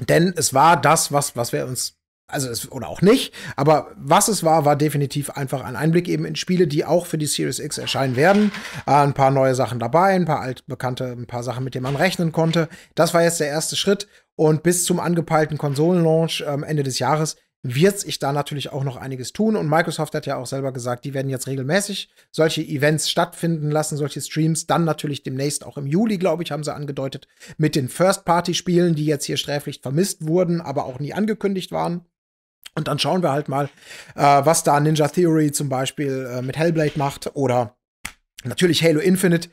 Denn es war das, was, was wir uns also es, oder auch nicht, aber was es war, war definitiv einfach ein Einblick eben in Spiele, die auch für die Series X erscheinen werden. Äh, ein paar neue Sachen dabei, ein paar altbekannte, ein paar Sachen, mit denen man rechnen konnte. Das war jetzt der erste Schritt und bis zum angepeilten Konsolenlaunch ähm, Ende des Jahres wird sich da natürlich auch noch einiges tun und Microsoft hat ja auch selber gesagt, die werden jetzt regelmäßig solche Events stattfinden lassen, solche Streams, dann natürlich demnächst auch im Juli, glaube ich, haben sie angedeutet, mit den First-Party-Spielen, die jetzt hier sträflich vermisst wurden, aber auch nie angekündigt waren. Und dann schauen wir halt mal, äh, was da Ninja Theory zum Beispiel äh, mit Hellblade macht oder natürlich Halo Infinite.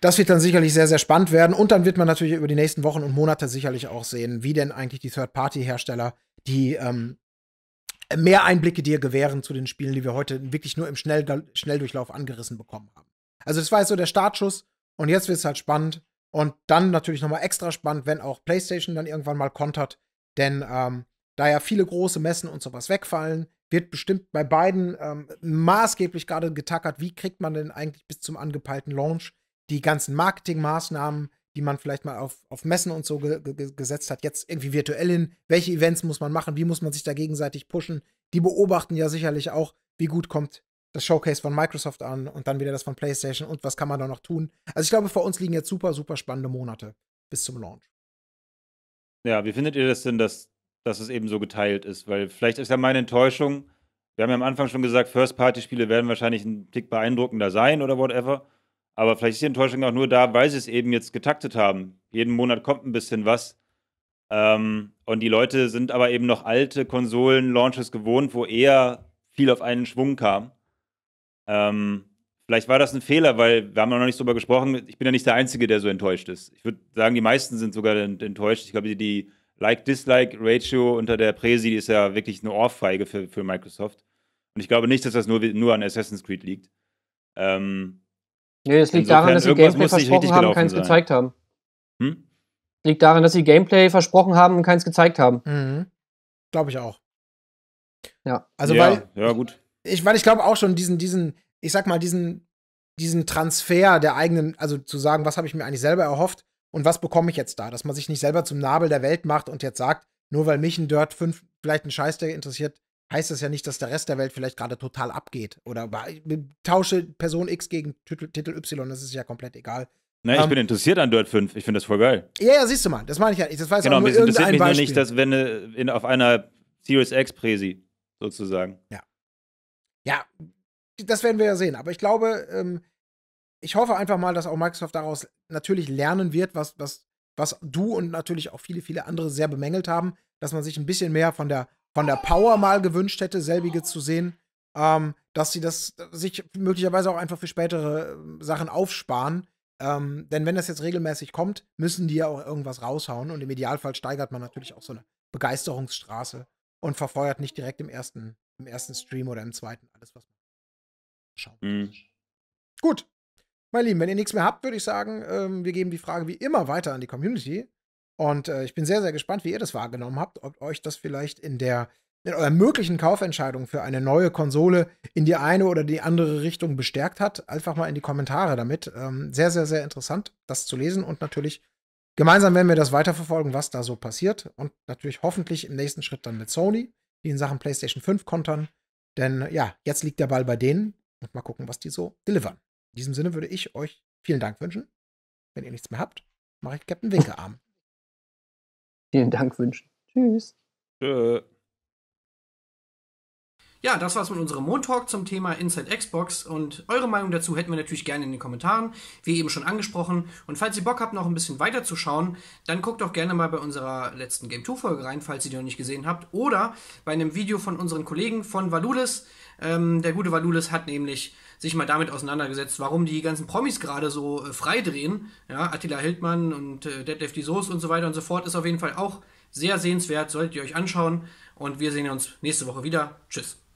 Das wird dann sicherlich sehr, sehr spannend werden. Und dann wird man natürlich über die nächsten Wochen und Monate sicherlich auch sehen, wie denn eigentlich die Third-Party-Hersteller die ähm, mehr Einblicke dir gewähren zu den Spielen, die wir heute wirklich nur im Schnell Schnelldurchlauf angerissen bekommen haben. Also das war jetzt so der Startschuss und jetzt wird es halt spannend. Und dann natürlich nochmal extra spannend, wenn auch PlayStation dann irgendwann mal kontert. Denn ähm, da ja viele große Messen und sowas wegfallen, wird bestimmt bei beiden ähm, maßgeblich gerade getackert, wie kriegt man denn eigentlich bis zum angepeilten Launch die ganzen Marketingmaßnahmen, die man vielleicht mal auf, auf Messen und so ge ge gesetzt hat, jetzt irgendwie virtuell hin. Welche Events muss man machen? Wie muss man sich da gegenseitig pushen? Die beobachten ja sicherlich auch, wie gut kommt das Showcase von Microsoft an und dann wieder das von PlayStation und was kann man da noch tun. Also ich glaube, vor uns liegen jetzt super, super spannende Monate bis zum Launch. Ja, wie findet ihr das denn, dass dass es eben so geteilt ist. Weil vielleicht ist ja meine Enttäuschung, wir haben ja am Anfang schon gesagt, First-Party-Spiele werden wahrscheinlich ein Tick beeindruckender sein oder whatever. Aber vielleicht ist die Enttäuschung auch nur da, weil sie es eben jetzt getaktet haben. Jeden Monat kommt ein bisschen was. Ähm, und die Leute sind aber eben noch alte Konsolen-Launches gewohnt, wo eher viel auf einen Schwung kam. Ähm, vielleicht war das ein Fehler, weil wir haben noch nicht drüber gesprochen. Ich bin ja nicht der Einzige, der so enttäuscht ist. Ich würde sagen, die meisten sind sogar enttäuscht. Ich glaube, die, die Like-Dislike-Ratio unter der Präsi ist ja wirklich eine Ohrfeige für, für Microsoft. Und ich glaube nicht, dass das nur, nur an Assassin's Creed liegt. Ähm, nee, es liegt daran, dass sie Gameplay versprochen haben und keins sein. gezeigt haben. Hm? Liegt daran, dass sie Gameplay versprochen haben und keins gezeigt haben. Mhm. Glaube ich auch. Ja. Also ja, weil, ja, gut. Ich, weil ich glaube auch schon diesen, diesen, ich sag mal, diesen, diesen Transfer der eigenen, also zu sagen, was habe ich mir eigentlich selber erhofft, und was bekomme ich jetzt da? Dass man sich nicht selber zum Nabel der Welt macht und jetzt sagt, nur weil mich ein Dirt 5 vielleicht ein Scheiß der interessiert, heißt das ja nicht, dass der Rest der Welt vielleicht gerade total abgeht. Oder tausche Person X gegen Titel, Y, das ist ja komplett egal. Nein, ich ähm, bin interessiert an Dirt 5. Ich finde das voll geil. Ja, ja, siehst du mal. Das meine ich ja. Das weiß genau, auch nur es interessiert mich Beispiel. nur nicht, dass wenn äh, in, auf einer Series X Presi sozusagen. Ja. Ja, das werden wir ja sehen. Aber ich glaube, ähm, ich hoffe einfach mal, dass auch Microsoft daraus natürlich lernen wird, was, was, was du und natürlich auch viele, viele andere sehr bemängelt haben, dass man sich ein bisschen mehr von der, von der Power mal gewünscht hätte, selbige zu sehen. Ähm, dass sie das äh, sich möglicherweise auch einfach für spätere ähm, Sachen aufsparen. Ähm, denn wenn das jetzt regelmäßig kommt, müssen die ja auch irgendwas raushauen. Und im Idealfall steigert man natürlich auch so eine Begeisterungsstraße und verfeuert nicht direkt im ersten, im ersten Stream oder im zweiten alles, was man schaut. Mhm. Gut, meine Lieben, wenn ihr nichts mehr habt, würde ich sagen, ähm, wir geben die Frage wie immer weiter an die Community. Und äh, ich bin sehr, sehr gespannt, wie ihr das wahrgenommen habt, ob euch das vielleicht in der in eurer möglichen Kaufentscheidung für eine neue Konsole in die eine oder die andere Richtung bestärkt hat. Einfach mal in die Kommentare damit. Ähm, sehr, sehr, sehr interessant, das zu lesen. Und natürlich gemeinsam werden wir das weiterverfolgen, was da so passiert. Und natürlich hoffentlich im nächsten Schritt dann mit Sony, die in Sachen PlayStation 5 kontern. Denn ja, jetzt liegt der Ball bei denen. Und mal gucken, was die so delivern. In diesem Sinne würde ich euch vielen Dank wünschen. Wenn ihr nichts mehr habt, mache ich Captain Winkearm. Vielen Dank wünschen. Tschüss. Tschö. Ja, das war's mit unserem Montalk zum Thema Inside Xbox und eure Meinung dazu hätten wir natürlich gerne in den Kommentaren, wie eben schon angesprochen. Und falls ihr Bock habt, noch ein bisschen weiter zu schauen, dann guckt doch gerne mal bei unserer letzten Game 2 Folge rein, falls ihr die noch nicht gesehen habt, oder bei einem Video von unseren Kollegen von Valulis. Ähm, der gute Valulis hat nämlich sich mal damit auseinandergesetzt, warum die ganzen Promis gerade so äh, freidrehen. Ja, Attila Hildmann und äh, Detlef die Soße und so weiter und so fort ist auf jeden Fall auch sehr sehenswert, solltet ihr euch anschauen. Und wir sehen uns nächste Woche wieder. Tschüss.